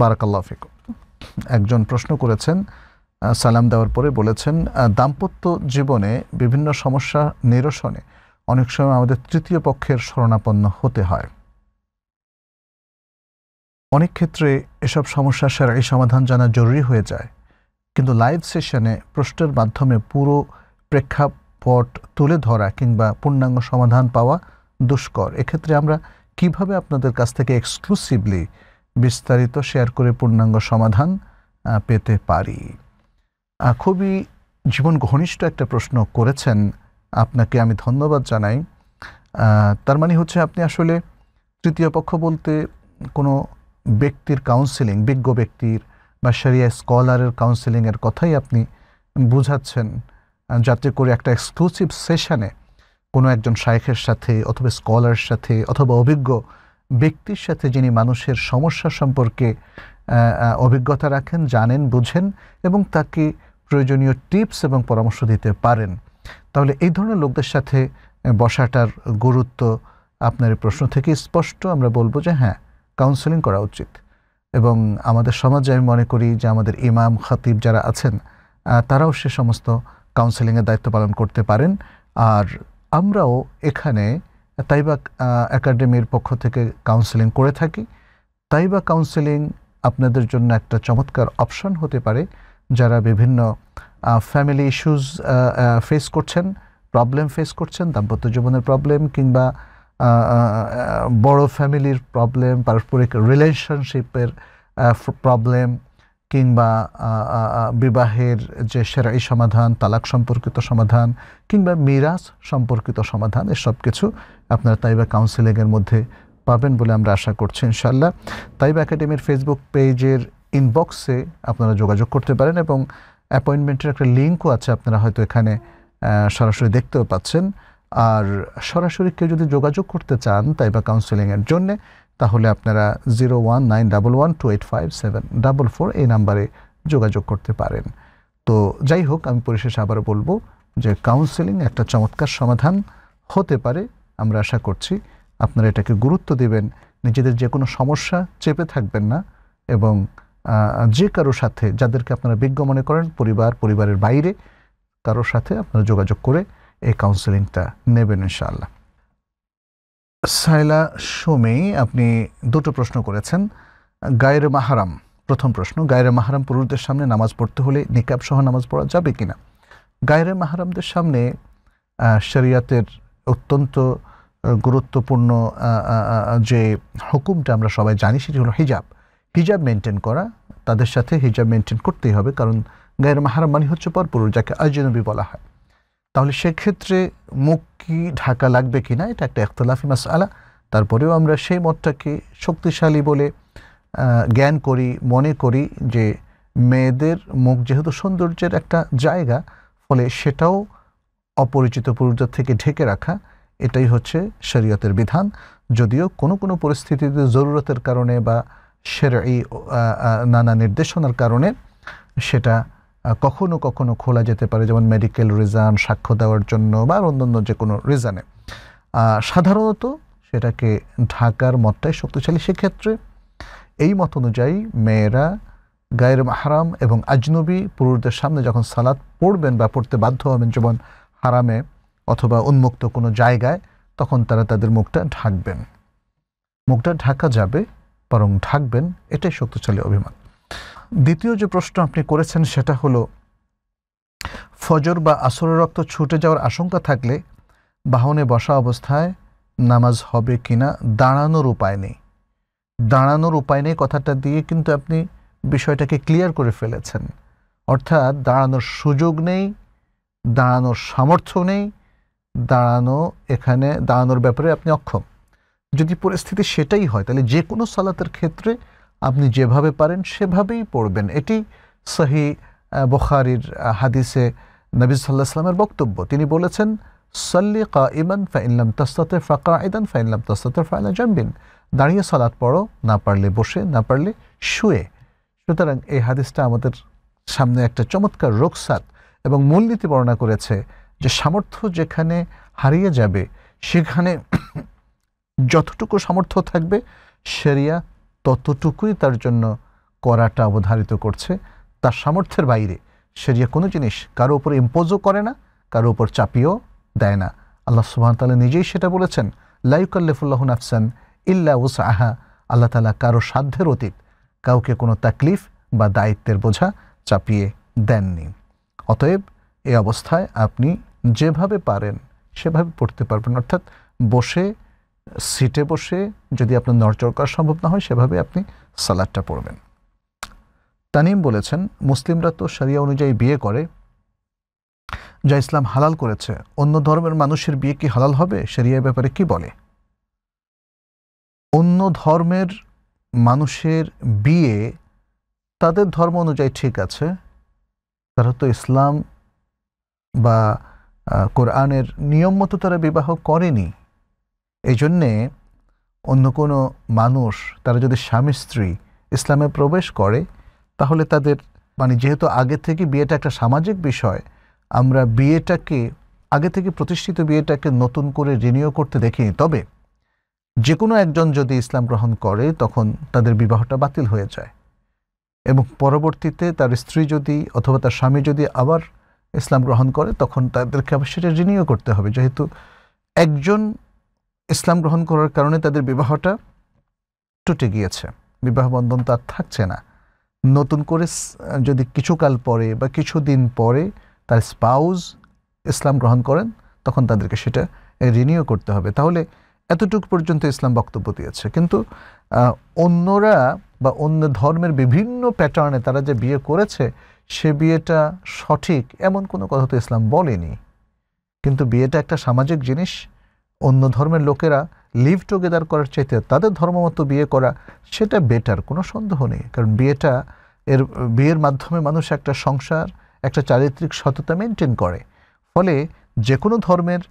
বারাকাল্লা ফেক একজন প্রশ্ন করেছেন সালাম দেওয়ার পরে বলেছেন দাম্পত্য জীবনে বিভিন্ন সমস্যা নিরসনে অনেক সময় আমাদের তৃতীয় পক্ষের শরণাপন্ন হতে হয় অনেক ক্ষেত্রে এসব সমস্যার এই সমাধান জানা জরুরি হয়ে যায় কিন্তু লাইভ সেশনে প্রশ্নের মাধ্যমে পুরো প্রেক্ষাপট তুলে ধরা কিংবা পূর্ণাঙ্গ সমাধান পাওয়া দুষ্কর এক্ষেত্রে আমরা কিভাবে আপনাদের কাছ থেকে এক্সক্লুসিভলি বিস্তারিত শেয়ার করে পূর্ণাঙ্গ সমাধান পেতে পারি খুবই জীবন ঘনিষ্ঠ একটা প্রশ্ন করেছেন আপনাকে আমি ধন্যবাদ জানাই তার মানে হচ্ছে আপনি আসলে তৃতীয় পক্ষ বলতে কোনো ব্যক্তির কাউন্সিলিং বিজ্ঞ ব্যক্তির বা সেরিয়া স্কলারের কাউন্সিলিংয়ের কথাই আপনি বুঝাচ্ছেন যাতে করে একটা এক্সক্লুসিভ সেশানে কোনো একজন শায়েখের সাথে অথবা স্কলার সাথে অথবা অভিজ্ঞ ব্যক্তির সাথে যিনি মানুষের সমস্যা সম্পর্কে অভিজ্ঞতা রাখেন জানেন বুঝেন এবং তাকে প্রয়োজনীয় টিপস এবং পরামর্শ দিতে পারেন তাহলে এই ধরনের লোকদের সাথে বসাটার গুরুত্ব আপনার প্রশ্ন থেকে স্পষ্ট আমরা বলবো যে হ্যাঁ কাউন্সেলিং করা উচিত এবং আমাদের সমাজে আমি মনে করি যে আমাদের ইমাম খাতিব যারা আছেন তারাও সে সমস্ত কাউন্সেলিংয়ের দায়িত্ব পালন করতে পারেন আর আমরাও এখানে তাইবা একাডেমির পক্ষ থেকে কাউন্সেলিং করে থাকি তাইবা কাউন্সেলিং আপনাদের জন্য একটা চমৎকার অপশন হতে পারে যারা বিভিন্ন ফ্যামিলি ইস্যুস ফেস করছেন প্রবলেম ফেস করছেন দাম্পত্য জীবনের প্রবলেম কিংবা বড় ফ্যামিলির প্রবলেম পারস্পরিক রিলেশনশিপের প্রবলেম কিংবা বিবাহের যে সেরাই সমাধান তালাক সম্পর্কিত সমাধান কিংবা মিরাজ সম্পর্কিত সমাধান এসব কিছু আপনারা তাইবা কাউন্সিলিংয়ের মধ্যে পাবেন বলে আমরা আশা করছি ইনশাল্লাহ তাইবা একাডেমির ফেসবুক পেজের ইনবক্সে আপনারা যোগাযোগ করতে পারেন এবং অ্যাপয়েন্টমেন্টের একটা লিঙ্কও আছে আপনারা হয়তো এখানে সরাসরি দেখতেও পাচ্ছেন আর সরাসরি কেউ যদি যোগাযোগ করতে চান তাই বা কাউন্সেলিংয়ের জন্যে তাহলে আপনারা zero one nine double one two eight five seven double four এই নাম্বারে যোগাযোগ করতে পারেন তো যাই হোক আমি পরিশেষে আবার বলবো যে কাউন্সেলিং একটা চমৎকার সমাধান হতে পারে আমরা আশা করছি আপনারা এটাকে গুরুত্ব দেবেন নিজেদের যে কোনো সমস্যা চেপে থাকবেন না এবং যে কারোর সাথে যাদেরকে আপনারা বিজ্ঞ মনে করেন পরিবার পরিবারের বাইরে কারোর সাথে আপনারা যোগাযোগ করে এই কাউন্সেলিংটা নেবেন ইনশাআল্লাহ সাইলা সোমি আপনি দুটো প্রশ্ন করেছেন গায়ের মাহারাম প্রথম প্রশ্ন গায়ের মাহারাম পুরুষদের সামনে নামাজ পড়তে হলে নিকাব সহ নামাজ পড়া যাবে কিনা গায়ের মাহারামদের সামনে শরিয়াতের অত্যন্ত গুরুত্বপূর্ণ যে হুকুমটা আমরা সবাই জানি সেটি হলো হিজাব হিজাব মেনটেন করা তাদের সাথে হিজাব মেনটেন করতেই হবে কারণ গায়ের মাহারাম মানে হচ্ছে পর পুরুষ যাকে আজনবী বলা হয় তাহলে সেক্ষেত্রে মুখ কি ঢাকা লাগবে কি না এটা একটা একতলাফি মাস আলা তারপরেও আমরা সেই মতটাকে শক্তিশালী বলে জ্ঞান করি মনে করি যে মেয়েদের মুখ যেহেতু সৌন্দর্যের একটা জায়গা ফলে সেটাও অপরিচিত পুরুষদের থেকে ঢেকে রাখা এটাই হচ্ছে শরীয়তের বিধান যদিও কোনো কোনো পরিস্থিতিতে জরুরতের কারণে বা সেরা এই নানা নির্দেশনার কারণে সেটা কখনো কখনো খোলা যেতে পারে যেমন মেডিকেল রিজান সাক্ষ্য দেওয়ার জন্য বা অন্যান্য যে কোনো রিজানে সাধারণত সেটাকে ঢাকার মতটাই শক্তিশালী সেক্ষেত্রে এই মত অনুযায়ী মেয়েরা গায়ের হারাম এবং আজনবী পুরুষদের সামনে যখন সালাদ পড়বেন বা পড়তে বাধ্য হবেন যেমন হারামে অথবা উন্মুক্ত কোনো জায়গায় তখন তারা তাদের মুখটা ঢাকবেন মুখটা ঢাকা যাবে বরং ঢাকবেন এটাই শক্তিশালী অভিমত দ্বিতীয় যে প্রশ্ন আপনি করেছেন সেটা হলো ফজর বা আসরের রক্ত ছুটে যাওয়ার আশঙ্কা থাকলে বাহনে বসা অবস্থায় নামাজ হবে কিনা দাঁড়ানোর উপায় নেই দাঁড়ানোর উপায় নেই কথাটা দিয়ে কিন্তু আপনি বিষয়টাকে ক্লিয়ার করে ফেলেছেন অর্থাৎ দাঁড়ানোর সুযোগ নেই দাঁড়ানোর সামর্থ্য নেই দাঁড়ানো এখানে দাঁড়ানোর ব্যাপারে আপনি অক্ষম যদি পরিস্থিতি সেটাই হয় তাহলে যে কোনো সালাতের ক্ষেত্রে আপনি যেভাবে পারেন সেভাবেই পড়বেন এটি সহি বখারির হাদিসে নবী সাল্লাহ সাল্লামের বক্তব্য তিনি বলেছেন সল্লি কা ইমান ফাইনলাম তাস্তাতে ফাঁকা আইদান ফাইনলাম তাস্তাতে ফাইলা জামবিন দাঁড়িয়ে সালাত পড়ো না পারলে বসে না পারলে শুয়ে সুতরাং এই হাদিসটা আমাদের সামনে একটা চমৎকার রোগসাত এবং মূলনীতি বর্ণনা করেছে যে সামর্থ্য যেখানে হারিয়ে যাবে সেখানে যতটুকু সামর্থ্য থাকবে সেরিয়া ততটুকুই তার জন্য করাটা অবধারিত করছে তার সামর্থ্যের বাইরে সেরিয়া কোনো জিনিস কারো উপর ইম্পোজও করে না কারো উপর চাপিয়েও দেয় না আল্লাহ সুবাহ তালা নিজেই সেটা বলেছেন লাইকাল্লিফুল্লাহ আফসান ইল্লা উস আহা আল্লাহ তালা কারো সাধ্যের অতীত কাউকে কোনো তাকলিফ বা দায়িত্বের বোঝা চাপিয়ে দেননি অতএব এ অবস্থায় আপনি যেভাবে পারেন সেভাবে পড়তে পারবেন অর্থাৎ বসে সিটে বসে যদি আপনার নড়চড় করা সম্ভব না হয় সেভাবে আপনি সালাদটা পড়বেন তানিম বলেছেন মুসলিমরা তো সারিয়া অনুযায়ী বিয়ে করে যা ইসলাম হালাল করেছে অন্য ধর্মের মানুষের বিয়ে কি হালাল হবে সেরিয়ার ব্যাপারে কি বলে অন্য ধর্মের মানুষের বিয়ে তাদের ধর্ম অনুযায়ী ঠিক আছে তারা তো ইসলাম বা কোরআনের নিয়ম মতো তারা বিবাহ করেনি এই জন্যে অন্য কোনো মানুষ তারা যদি স্বামী স্ত্রী ইসলামে প্রবেশ করে তাহলে তাদের মানে যেহেতু আগে থেকে বিয়েটা একটা সামাজিক বিষয় আমরা বিয়েটাকে আগে থেকে প্রতিষ্ঠিত বিয়েটাকে নতুন করে রিনিউ করতে দেখিনি তবে যে কোনো একজন যদি ইসলাম গ্রহণ করে তখন তাদের বিবাহটা বাতিল হয়ে যায় এবং পরবর্তীতে তার স্ত্রী যদি অথবা তার স্বামী যদি আবার ইসলাম গ্রহণ করে তখন তাদেরকে আবার সেটা রিনিউ করতে হবে যেহেতু একজন ইসলাম গ্রহণ করার কারণে তাদের বিবাহটা টুটে গিয়েছে বিবাহ বন্ধন তার থাকছে না নতুন করে যদি কিছুকাল পরে বা কিছুদিন পরে তার স্পাউজ ইসলাম গ্রহণ করেন তখন তাদেরকে সেটা রিনিউ করতে হবে তাহলে এতটুকু পর্যন্ত ইসলাম বক্তব্য দিয়েছে কিন্তু অন্যরা বা অন্য ধর্মের বিভিন্ন প্যাটার্নে তারা যে বিয়ে করেছে সে বিয়েটা সঠিক এমন কোনো কথা তো ইসলাম বলেনি কিন্তু বিয়েটা একটা সামাজিক জিনিস অন্য ধর্মের লোকেরা লিভ টুগেদার করার চাইতে তাদের মতো বিয়ে করা সেটা বেটার কোনো সন্দেহ নেই কারণ বিয়েটা এর বিয়ের মাধ্যমে মানুষ একটা সংসার একটা চারিত্রিক সততা মেনটেন করে ফলে যে কোনো ধর্মের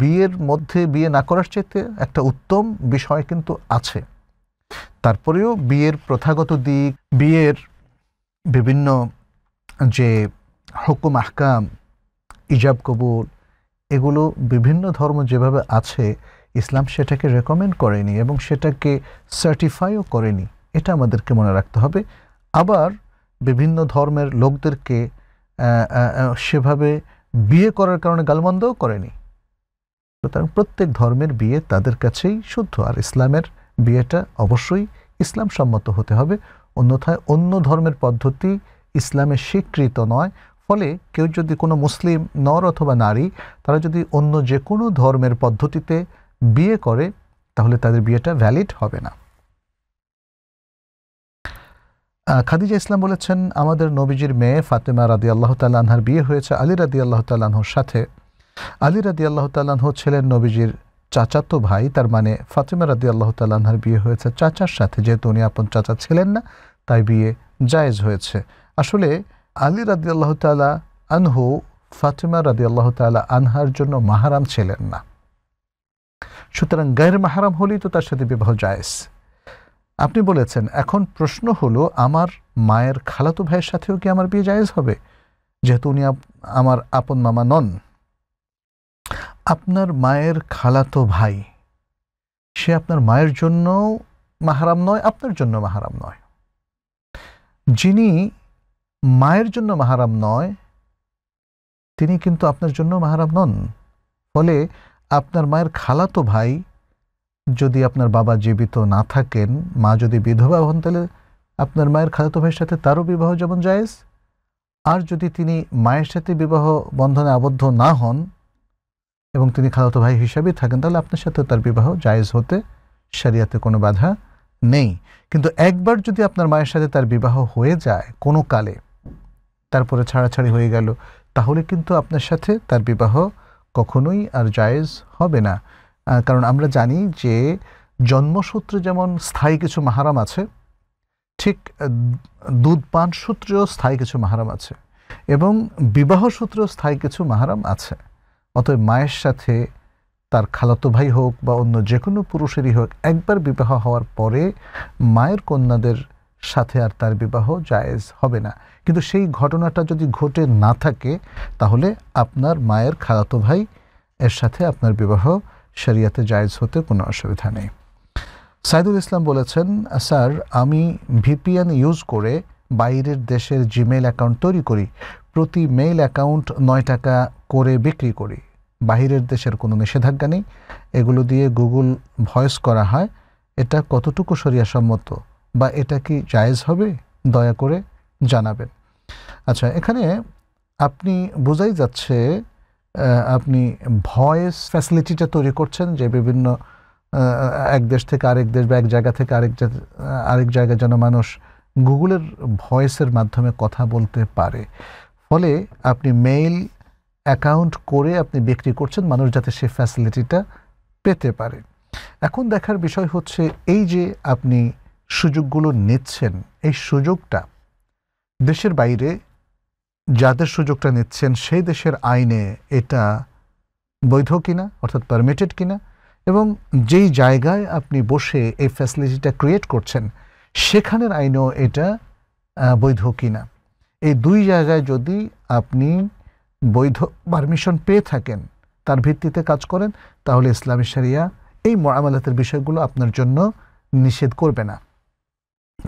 বিয়ের মধ্যে বিয়ে না করার চাইতে একটা উত্তম বিষয় কিন্তু আছে তারপরেও বিয়ের প্রথাগত দিক বিয়ের বিভিন্ন যে হুকুম আহকাম ইজাব কবুল এগুলো বিভিন্ন ধর্ম যেভাবে আছে ইসলাম সেটাকে রেকমেন্ড করেনি এবং সেটাকে সার্টিফাইও করেনি এটা আমাদেরকে মনে রাখতে হবে আবার বিভিন্ন ধর্মের লোকদেরকে সেভাবে বিয়ে করার কারণে গালমন্দও করেনি সুতরাং প্রত্যেক ধর্মের বিয়ে তাদের কাছেই শুদ্ধ আর ইসলামের বিয়েটা অবশ্যই ইসলাম সম্মত হতে হবে অন্যথায় অন্য ধর্মের পদ্ধতি ইসলামে স্বীকৃত নয় ফলে কেউ যদি কোনো মুসলিম নর অথবা নারী তারা যদি অন্য যে কোনো ধর্মের পদ্ধতিতে বিয়ে করে তাহলে তাদের বিয়েটা ভ্যালিড হবে না খাদিজা ইসলাম বলেছেন আমাদের নবীজির মেয়ে ফাতেমা রাদি আল্লাহ তাল্লাহার বিয়ে হয়েছে আলী রাদি আল্লাহ তাল্লাহর সাথে আলী রাদি আল্লাহ তাল্লাহ ছিলেন নবীজির চাচাতো ভাই তার মানে ফাতেমা রাদি আল্লাহ তাল্লাহার বিয়ে হয়েছে চাচার সাথে যেহেতু উনি আপন চাচা ছিলেন না তাই বিয়ে জায়েজ হয়েছে আসলে আলী আল্লাহ তালা আনহু ফাতিমা আল্লাহ তালা আনহার জন্য মাহারাম ছিলেন না সুতরাং গায়ের মাহারাম হলেই তো তার সাথে বিবাহ জায়েজ আপনি বলেছেন এখন প্রশ্ন হলো আমার মায়ের খালাতো ভাইয়ের সাথেও কি আমার বিয়ে জায়েজ হবে যেহেতু উনি আমার আপন মামা নন আপনার মায়ের খালাতো ভাই সে আপনার মায়ের জন্য মাহারাম নয় আপনার জন্য মাহারাম নয় যিনি মায়ের জন্য মাহারাম নয় তিনি কিন্তু আপনার জন্য মাহারাম নন ফলে আপনার মায়ের খালাতো ভাই যদি আপনার বাবা জীবিত না থাকেন মা যদি বিধবা হন তাহলে আপনার মায়ের খালাতো ভাইয়ের সাথে তারও বিবাহ যেমন জায়েজ আর যদি তিনি মায়ের সাথে বিবাহ বন্ধনে আবদ্ধ না হন এবং তিনি খালাতো ভাই হিসাবেই থাকেন তাহলে আপনার সাথে তার বিবাহ জায়েজ হতে সারিয়াতে কোনো বাধা নেই কিন্তু একবার যদি আপনার মায়ের সাথে তার বিবাহ হয়ে যায় কোনো কালে তারপরে ছাড়াছাড়ি হয়ে গেল তাহলে কিন্তু আপনার সাথে তার বিবাহ কখনোই আর জায়েজ হবে না কারণ আমরা জানি যে জন্মসূত্রে যেমন স্থায়ী কিছু মাহারাম আছে ঠিক দুধ পান সূত্রেও স্থায়ী কিছু মাহারাম আছে এবং বিবাহ সূত্রেও স্থায়ী কিছু মাহারাম আছে অতএব মায়ের সাথে তার খালাতো ভাই হোক বা অন্য যে কোনো পুরুষেরই হোক একবার বিবাহ হওয়ার পরে মায়ের কন্যাদের সাথে আর তার বিবাহ জায়েজ হবে না কিন্তু সেই ঘটনাটা যদি ঘটে না থাকে তাহলে আপনার মায়ের খালাতো ভাই এর সাথে আপনার বিবাহ শরিয়াতে জায়েজ হতে কোনো অসুবিধা নেই সাইদুল ইসলাম বলেছেন স্যার আমি ভিপিএন ইউজ করে বাইরের দেশের জিমেল অ্যাকাউন্ট তৈরি করি প্রতি মেইল অ্যাকাউন্ট নয় টাকা করে বিক্রি করি বাহিরের দেশের কোনো নিষেধাজ্ঞা নেই এগুলো দিয়ে গুগল ভয়েস করা হয় এটা কতটুকু সরিয়াসম্মত বা এটা কি জায়েজ হবে দয়া করে জানাবেন আচ্ছা এখানে আপনি বোঝাই যাচ্ছে আপনি ভয়েস ফ্যাসিলিটিটা তৈরি করছেন যে বিভিন্ন এক দেশ থেকে আরেক দেশ বা এক জায়গা থেকে আরেক আরেক জায়গায় যেন মানুষ গুগলের ভয়েসের মাধ্যমে কথা বলতে পারে ফলে আপনি মেইল অ্যাকাউন্ট করে আপনি বিক্রি করছেন মানুষ যাতে সে ফ্যাসিলিটিটা পেতে পারে এখন দেখার বিষয় হচ্ছে এই যে আপনি সুযোগগুলো নিচ্ছেন এই সুযোগটা দেশের বাইরে যাদের সুযোগটা নিচ্ছেন সেই দেশের আইনে এটা বৈধ কিনা অর্থাৎ পারমিটেড কিনা এবং যেই জায়গায় আপনি বসে এই ফ্যাসিলিটিটা ক্রিয়েট করছেন সেখানের আইনেও এটা বৈধ কিনা এই দুই জায়গায় যদি আপনি বৈধ পারমিশন পেয়ে থাকেন তার ভিত্তিতে কাজ করেন তাহলে ইসলামী সারিয়া এই মরামালাতের বিষয়গুলো আপনার জন্য নিষেধ করবে না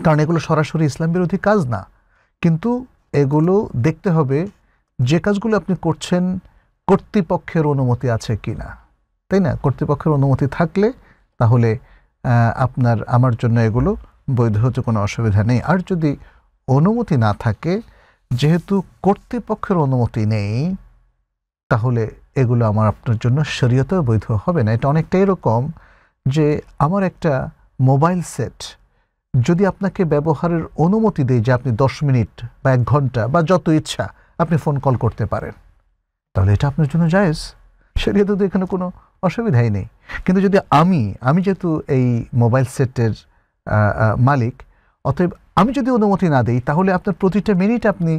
কারণ এগুলো সরাসরি ইসলাম বিরোধী কাজ না কিন্তু এগুলো দেখতে হবে যে কাজগুলো আপনি করছেন কর্তৃপক্ষের অনুমতি আছে কি না তাই না কর্তৃপক্ষের অনুমতি থাকলে তাহলে আপনার আমার জন্য এগুলো বৈধ হতে কোনো অসুবিধা নেই আর যদি অনুমতি না থাকে যেহেতু কর্তৃপক্ষের অনুমতি নেই তাহলে এগুলো আমার আপনার জন্য শরীয়তেও বৈধ হবে না এটা অনেকটা এরকম যে আমার একটা মোবাইল সেট যদি আপনাকে ব্যবহারের অনুমতি দেয় যে আপনি দশ মিনিট বা এক ঘন্টা বা যত ইচ্ছা আপনি ফোন কল করতে পারেন তাহলে এটা আপনার জন্য জায়েজ সেটা তো এখানে কোনো অসুবিধাই নেই কিন্তু যদি আমি আমি যেহেতু এই মোবাইল সেটের মালিক অতএব আমি যদি অনুমতি না দিই তাহলে আপনার প্রতিটা মিনিট আপনি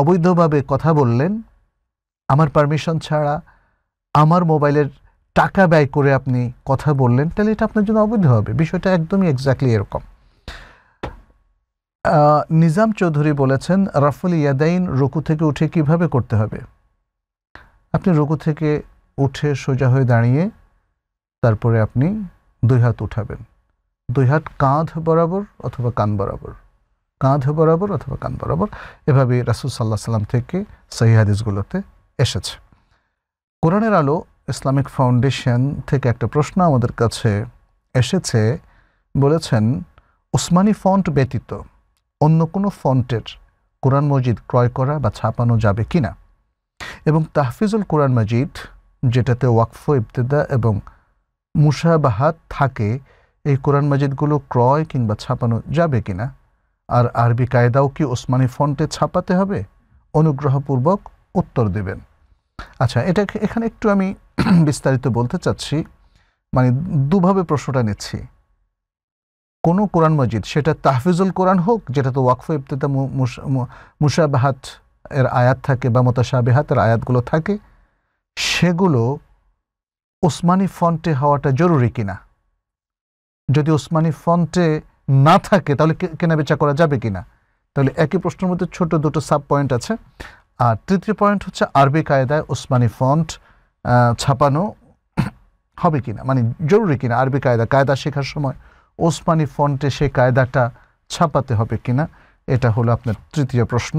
অবৈধভাবে কথা বললেন আমার পারমিশন ছাড়া আমার মোবাইলের টাকা ব্যয় করে আপনি কথা বললেন তাহলে এটা আপনার জন্য অবৈধ হবে বিষয়টা একদমই এক্স্যাক্টলি এরকম নিজাম চৌধুরী বলেছেন রাফুল ইয়াদাইন রকু থেকে উঠে কিভাবে করতে হবে আপনি রুকু থেকে উঠে সোজা হয়ে দাঁড়িয়ে তারপরে আপনি দুই হাত উঠাবেন দুই হাত কাঁধ বরাবর অথবা কান বরাবর কাঁধ বরাবর অথবা কান বরাবর এভাবে রাসুল সাল্লাহ সাল্লাম থেকে সহি হাদিসগুলোতে এসেছে কোরআনের আলো ইসলামিক ফাউন্ডেশন থেকে একটা প্রশ্ন আমাদের কাছে এসেছে বলেছেন উসমানি ফন্ট ব্যতীত অন্য কোনো ফন্টের কোরআন মজিদ ক্রয় করা বা ছাপানো যাবে কি না এবং তাহফিজুল কোরআন মজিদ যেটাতে ওয়াকফ ইবতেদা এবং মুসাবাহাত থাকে এই কোরআন মাজিদগুলো ক্রয় কিংবা ছাপানো যাবে কি না আর আরবি কায়দাও কি ওসমানী ফন্টে ছাপাতে হবে অনুগ্রহপূর্বক উত্তর দেবেন আচ্ছা এটা এখানে একটু আমি বিস্তারিত বলতে চাচ্ছি মানে দুভাবে প্রশ্নটা নিচ্ছি কোনো কোরআন মসজিদ সেটা তাহফিজুল কোরআন হোক যেটা তো ওয়াকফ ইবতেতা মুসাবাহাত এর আয়াত থাকে বা এর আয়াতগুলো থাকে সেগুলো ওসমানী ফন্টে হওয়াটা জরুরি কিনা যদি ওসমানী ফন্টে না থাকে তাহলে কেনাবেচা করা যাবে কিনা তাহলে একই প্রশ্নের মধ্যে ছোট দুটো সাব পয়েন্ট আছে আর তৃতীয় পয়েন্ট হচ্ছে আরবি কায়দায় ওসমানী ফন্ট ছাপানো হবে কিনা মানে জরুরি কিনা আরবি কায়দা কায়দা শেখার সময় ওসমানী ফন্টে সেই কায়দাটা ছাপাতে হবে কিনা এটা হলো আপনার তৃতীয় প্রশ্ন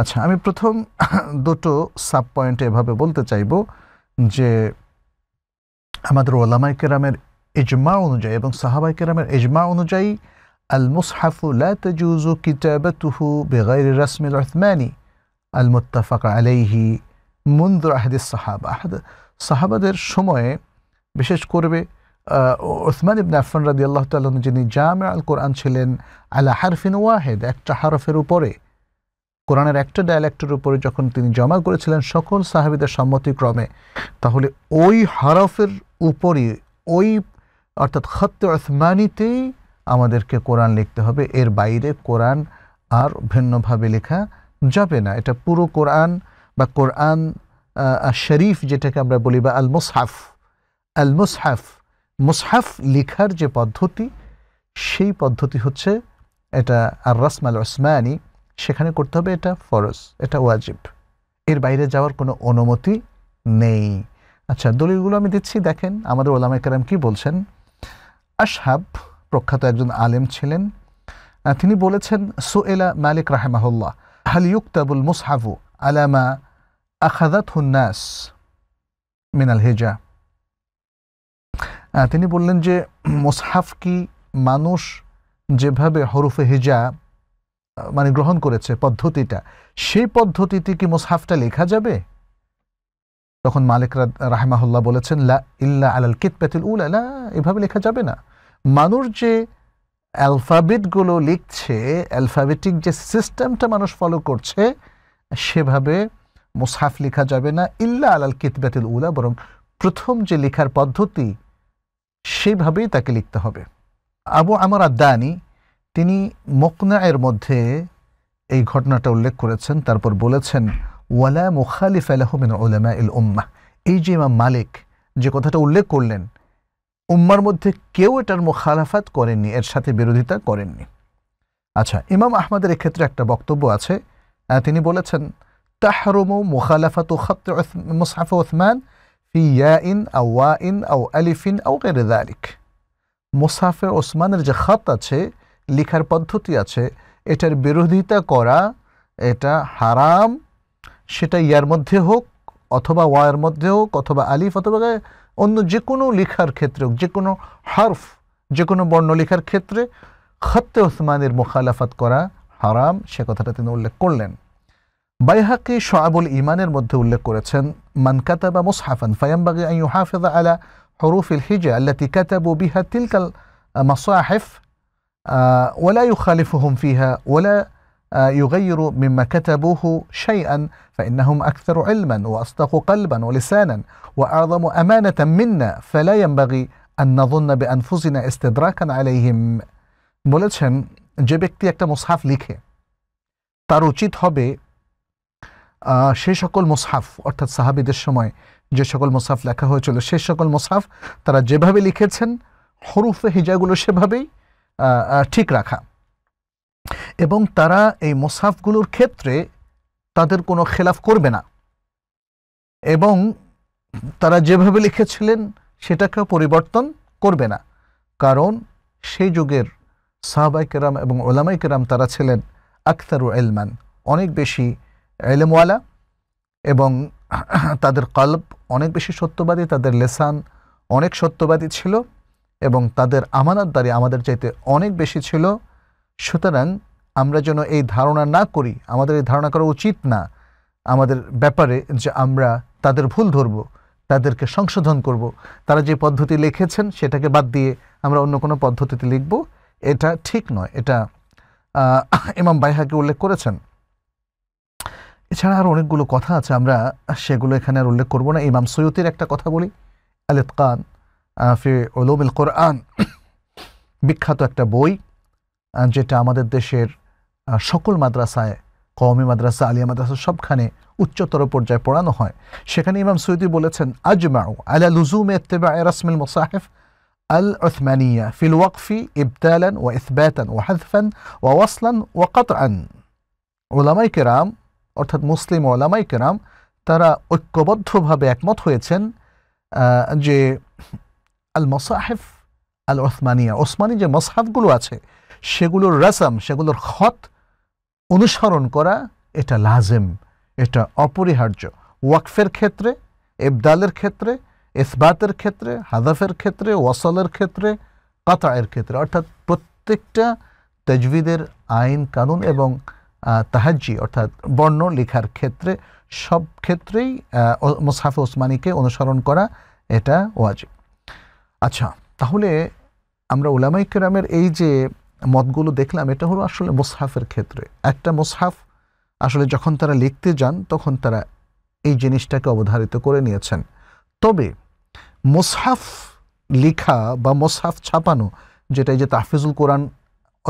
আচ্ছা আমি প্রথম দুটো সাব পয়েন্ট এভাবে বলতে চাইব যে আমাদের ওলামাই কেরামের এজমা অনুযায়ী এবং সাহাবাই কেরামের এজমা অনুযায়ী আল মুসহাফু লাজুজু কিতাবাতুহু বেগাইর রাসমিল আহমানি আল মুত্তাফাক আলাইহি মুন্দুর আহাদিস সাহাবাদের সময়ে বিশেষ করবে ওসমান ইবনে আফান রাদি আল্লাহ তাল্লাহ যিনি জামে আল কোরআন ছিলেন আলা হারফিন ওয়াহেদ একটা হারফের উপরে কোরআনের একটা ডায়ালেক্টের উপরে যখন তিনি জমা করেছিলেন সকল সাহাবিদের সম্মতিক্রমে তাহলে ওই হারফের উপরই ওই অর্থাৎ খত্ত ওসমানিতেই আমাদেরকে কোরআন লিখতে হবে এর বাইরে কোরআন আর ভিন্নভাবে লেখা যাবে না এটা পুরো কোরআন বা কোরআন শরীফ যেটাকে আমরা বলি বা আল মুসহাফ আল মুসহাফ মুসহাফ লেখার যে পদ্ধতি সেই পদ্ধতি হচ্ছে এটা আর রাসমাল ওসমানি সেখানে করতে হবে এটা ফরজ এটা ওয়াজিব এর বাইরে যাওয়ার কোনো অনুমতি নেই আচ্ছা দলিলগুলো আমি দিচ্ছি দেখেন আমাদের ওলামা কেরাম কি বলছেন আশহাব প্রখ্যাত একজন আলেম ছিলেন তিনি বলেছেন সোয়েলা মালিক রাহেমাহুল্লাহ হালিউক্তাবুল মুসহাফু আলামা আখাদাত হুন্নাস মিনাল হেজা তিনি বললেন যে মোসহাফ কি মানুষ যেভাবে হরুফে হিজা মানে গ্রহণ করেছে পদ্ধতিটা সেই পদ্ধতিতে কি মোসহাফটা লেখা যাবে তখন মালিক রাহেমাহুল্লাহ বলেছেন লা ইল্লা আলাল কিতপ্যাথিল উল আলা এভাবে লেখা যাবে না মানুষ যে অ্যালফাবেটগুলো লিখছে অ্যালফাবেটিক যে সিস্টেমটা মানুষ ফলো করছে সেভাবে মুসাফ লেখা যাবে না ইল্লা আলাল কিতপ্যাথিল উলা বরং প্রথম যে লেখার পদ্ধতি সেভাবেই তাকে লিখতে হবে আবু আমার আদানি তিনি মকনায়ের মধ্যে এই ঘটনাটা উল্লেখ করেছেন তারপর বলেছেন ওয়ালা মুখালিফ আলহমিন ওলামা ইল উম্মা এই যে ইমাম মালিক যে কথাটা উল্লেখ করলেন উম্মার মধ্যে কেউ এটার মুখালাফাত করেননি এর সাথে বিরোধিতা করেননি আচ্ছা ইমাম আহমদের এক্ষেত্রে একটা বক্তব্য আছে তিনি বলেছেন তাহরুমু মুখালাফাত মুসাফা ওসমান ফি ইয়াইন আউ ওয়াইন আউ আলিফিন আউ গেরে দারিক মোসাফের ওসমানের যে খাত আছে লিখার পদ্ধতি আছে এটার বিরোধিতা করা এটা হারাম সেটা ইয়ার মধ্যে হোক অথবা ওয়ার মধ্যে হোক অথবা আলিফ অথবা অন্য যে কোনো লেখার ক্ষেত্রে হোক যে কোনো হার্ফ যে কোনো বর্ণ লেখার ক্ষেত্রে খত্তে ওসমানের মোখালাফাত করা হারাম সে কথাটা তিনি উল্লেখ করলেন بايهقي شعب الإيمان المدهو لكورتشن من كتب مصحفا فينبغي أن يحافظ على حروف الحجة التي كتبوا بها تلك المصاحف آه، ولا يخالفهم فيها ولا آه، يغير مما كتبوه شيئا فإنهم أكثر علما وأصدق قلبا ولسانا وأعظم أمانة منا فلا ينبغي أن نظن بأنفسنا استدراكا عليهم بولتشن جبكتي أكتا مصحف لكي تاروشيت هبي সে সকল মোসাফ অর্থাৎ সাহাবিদের সময় যে সকল মুসাফ লেখা হয়েছিল সে সকল মুসাফ তারা যেভাবে লিখেছেন হরুফে হিজাগুলো সেভাবেই ঠিক রাখা এবং তারা এই মুসাফগুলোর ক্ষেত্রে তাদের কোনো খেলাফ করবে না এবং তারা যেভাবে লিখেছিলেন সেটাকেও পরিবর্তন করবে না কারণ সেই যুগের সাহাবাই কেরাম এবং ওলামাই কেরাম তারা ছিলেন আখতারু এলমান অনেক বেশি এলেমওয়ালা এবং তাদের কল্প অনেক বেশি সত্যবাদী তাদের লেসান অনেক সত্যবাদী ছিল এবং তাদের আমানতদারি আমাদের চাইতে অনেক বেশি ছিল সুতরাং আমরা যেন এই ধারণা না করি আমাদের এই ধারণা করা উচিত না আমাদের ব্যাপারে যে আমরা তাদের ভুল ধরব তাদেরকে সংশোধন করব। তারা যে পদ্ধতি লিখেছেন সেটাকে বাদ দিয়ে আমরা অন্য কোনো পদ্ধতিতে লিখব এটা ঠিক নয় এটা ইমাম বাইহাকে উল্লেখ করেছেন এছাড়া আর অনেকগুলো কথা আছে আমরা সেগুলো এখানে আর উল্লেখ করবো না ইমাম সৈয়তির একটা কথা বলি আল কান ফি ওলুমিল কোরআন বিখ্যাত একটা বই যেটা আমাদের দেশের সকল মাদ্রাসায় কওমি মাদ্রাসা আলিয়া মাদ্রাসা সবখানে উচ্চতর পর্যায়ে পড়ানো হয় সেখানে ইমাম সৈয়দি বলেছেন আজমাউ আলা লুজুম এত্তেবা এরাসমিল মোসাহেফ আল ওসমানিয়া ফিল ওয়াকফি ইবতালান ও ইসবাতান ও হাজফান ওয়াসলান ওয়াকাত আন ওলামাই কেরাম অর্থাৎ মুসলিম ওলামাই কেরাম তারা ঐক্যবদ্ধভাবে একমত হয়েছেন যে আল মসাহেফ আল ওসমানিয়া ওসমানি যে মসাহাবগুলো আছে সেগুলোর রাসাম সেগুলোর খত অনুসরণ করা এটা লাজেম এটা অপরিহার্য ওয়াকফের ক্ষেত্রে এবদালের ক্ষেত্রে ইসবাতের ক্ষেত্রে হাদাফের ক্ষেত্রে ওয়াসলের ক্ষেত্রে কাতায়ের ক্ষেত্রে অর্থাৎ প্রত্যেকটা তেজবিদের আইন কানুন এবং তাহাজি অর্থাৎ বর্ণ লেখার ক্ষেত্রে সব ক্ষেত্রেই মোসাফে ওসমানীকে অনুসরণ করা এটা ওয়াজিব আচ্ছা তাহলে আমরা ওলামাইকেরামের কেরামের এই যে মতগুলো দেখলাম এটা হলো আসলে মোসহাফের ক্ষেত্রে একটা মোসহাফ আসলে যখন তারা লিখতে যান তখন তারা এই জিনিসটাকে অবধারিত করে নিয়েছেন তবে মোসহাফ লেখা বা মোসহাফ ছাপানো যেটা এই যে তাহফিজুল কোরআন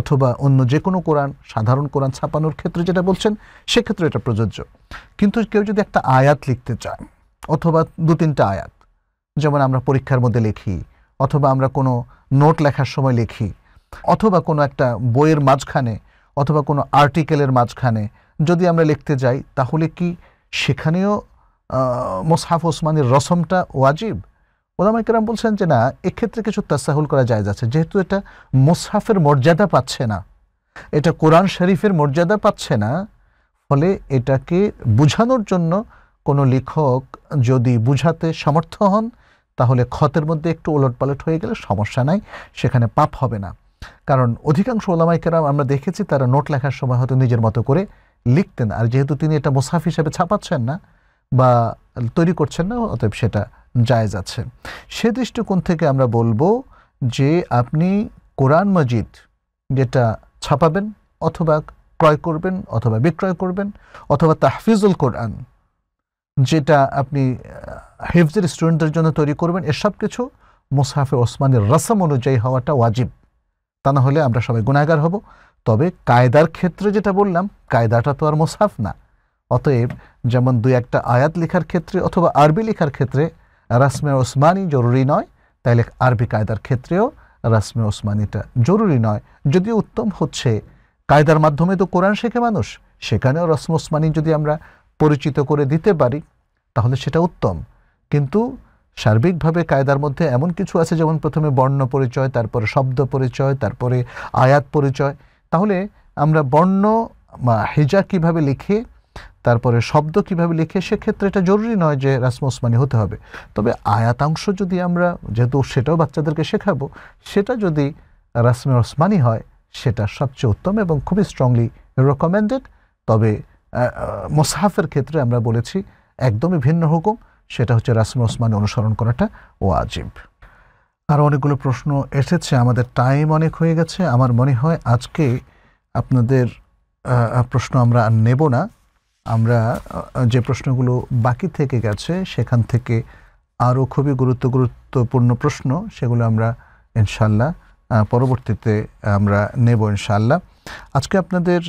অথবা অন্য যে কোনো কোরআন সাধারণ কোরআন ছাপানোর ক্ষেত্রে যেটা বলছেন সেক্ষেত্রে এটা প্রযোজ্য কিন্তু কেউ যদি একটা আয়াত লিখতে চায় অথবা দু তিনটা আয়াত যেমন আমরা পরীক্ষার মধ্যে লিখি অথবা আমরা কোনো নোট লেখার সময় লিখি অথবা কোনো একটা বইয়ের মাঝখানে অথবা কোনো আর্টিকেলের মাঝখানে যদি আমরা লিখতে যাই তাহলে কি সেখানেও মোসাফ ওসমানের রসমটা ওয়াজিব ওলামাইকেরাম বলছেন যে না এক্ষেত্রে কিছু তাসাহুল করা যায় যাচ্ছে যেহেতু এটা মোসাফের মর্যাদা পাচ্ছে না এটা কোরআন শরীফের মর্যাদা পাচ্ছে না ফলে এটাকে বুঝানোর জন্য কোনো লেখক যদি বুঝাতে সমর্থ হন তাহলে ক্ষতের মধ্যে একটু ওলট পালট হয়ে গেলে সমস্যা নাই সেখানে পাপ হবে না কারণ অধিকাংশ কেরাম আমরা দেখেছি তারা নোট লেখার সময় হয়তো নিজের মতো করে লিখতেন আর যেহেতু তিনি এটা মোসাফ হিসেবে ছাপাচ্ছেন না বা তৈরি করছেন না অতএব সেটা জায়জ আছে সে দৃষ্টিকোণ থেকে আমরা বলবো যে আপনি কোরআন মজিদ যেটা ছাপাবেন অথবা ক্রয় করবেন অথবা বিক্রয় করবেন অথবা তাহফিজুল কোরআন যেটা আপনি হেফজের স্টুডেন্টদের জন্য তৈরি করবেন এসব কিছু মুসাফে ওসমানের রসম অনুযায়ী হওয়াটা ওয়াজিব তা না হলে আমরা সবাই গুণাগার হব তবে কায়দার ক্ষেত্রে যেটা বললাম কায়দাটা তো আর মুসাফ না অতএব যেমন দুই একটা আয়াত লেখার ক্ষেত্রে অথবা আরবি লেখার ক্ষেত্রে রাসমে ওসমানি জরুরি নয় তাইলে আরবি কায়দার ক্ষেত্রেও রাসমে ওসমানিটা জরুরি নয় যদিও উত্তম হচ্ছে কায়দার মাধ্যমে তো কোরআন শেখে মানুষ সেখানেও রাসম ওসমানি যদি আমরা পরিচিত করে দিতে পারি তাহলে সেটা উত্তম কিন্তু সার্বিকভাবে কায়দার মধ্যে এমন কিছু আছে যেমন প্রথমে বর্ণ পরিচয় তারপরে শব্দ পরিচয় তারপরে আয়াত পরিচয় তাহলে আমরা বর্ণ হেজা কিভাবে লিখে তারপরে শব্দ কিভাবে লিখে সেক্ষেত্রে এটা জরুরি নয় যে রাসমোসমানি হতে হবে তবে আয়াতাংশ যদি আমরা যেহেতু সেটাও বাচ্চাদেরকে শেখাবো সেটা যদি রাসমে ওসমানি হয় সেটা সবচেয়ে উত্তম এবং খুবই স্ট্রংলি রেকমেন্ডেড তবে মোসাহাফের ক্ষেত্রে আমরা বলেছি একদমই ভিন্ন হুকুম সেটা হচ্ছে রাসমে ওসমানি অনুসরণ করাটা ও আজিব আর অনেকগুলো প্রশ্ন এসেছে আমাদের টাইম অনেক হয়ে গেছে আমার মনে হয় আজকে আপনাদের প্রশ্ন আমরা আর নেব না আমরা যে প্রশ্নগুলো বাকি থেকে গেছে সেখান থেকে আরও খুবই গুরুত্ব গুরুত্বপূর্ণ প্রশ্ন সেগুলো আমরা ইনশাল্লাহ পরবর্তীতে আমরা নেব ইনশাল্লাহ আজকে আপনাদের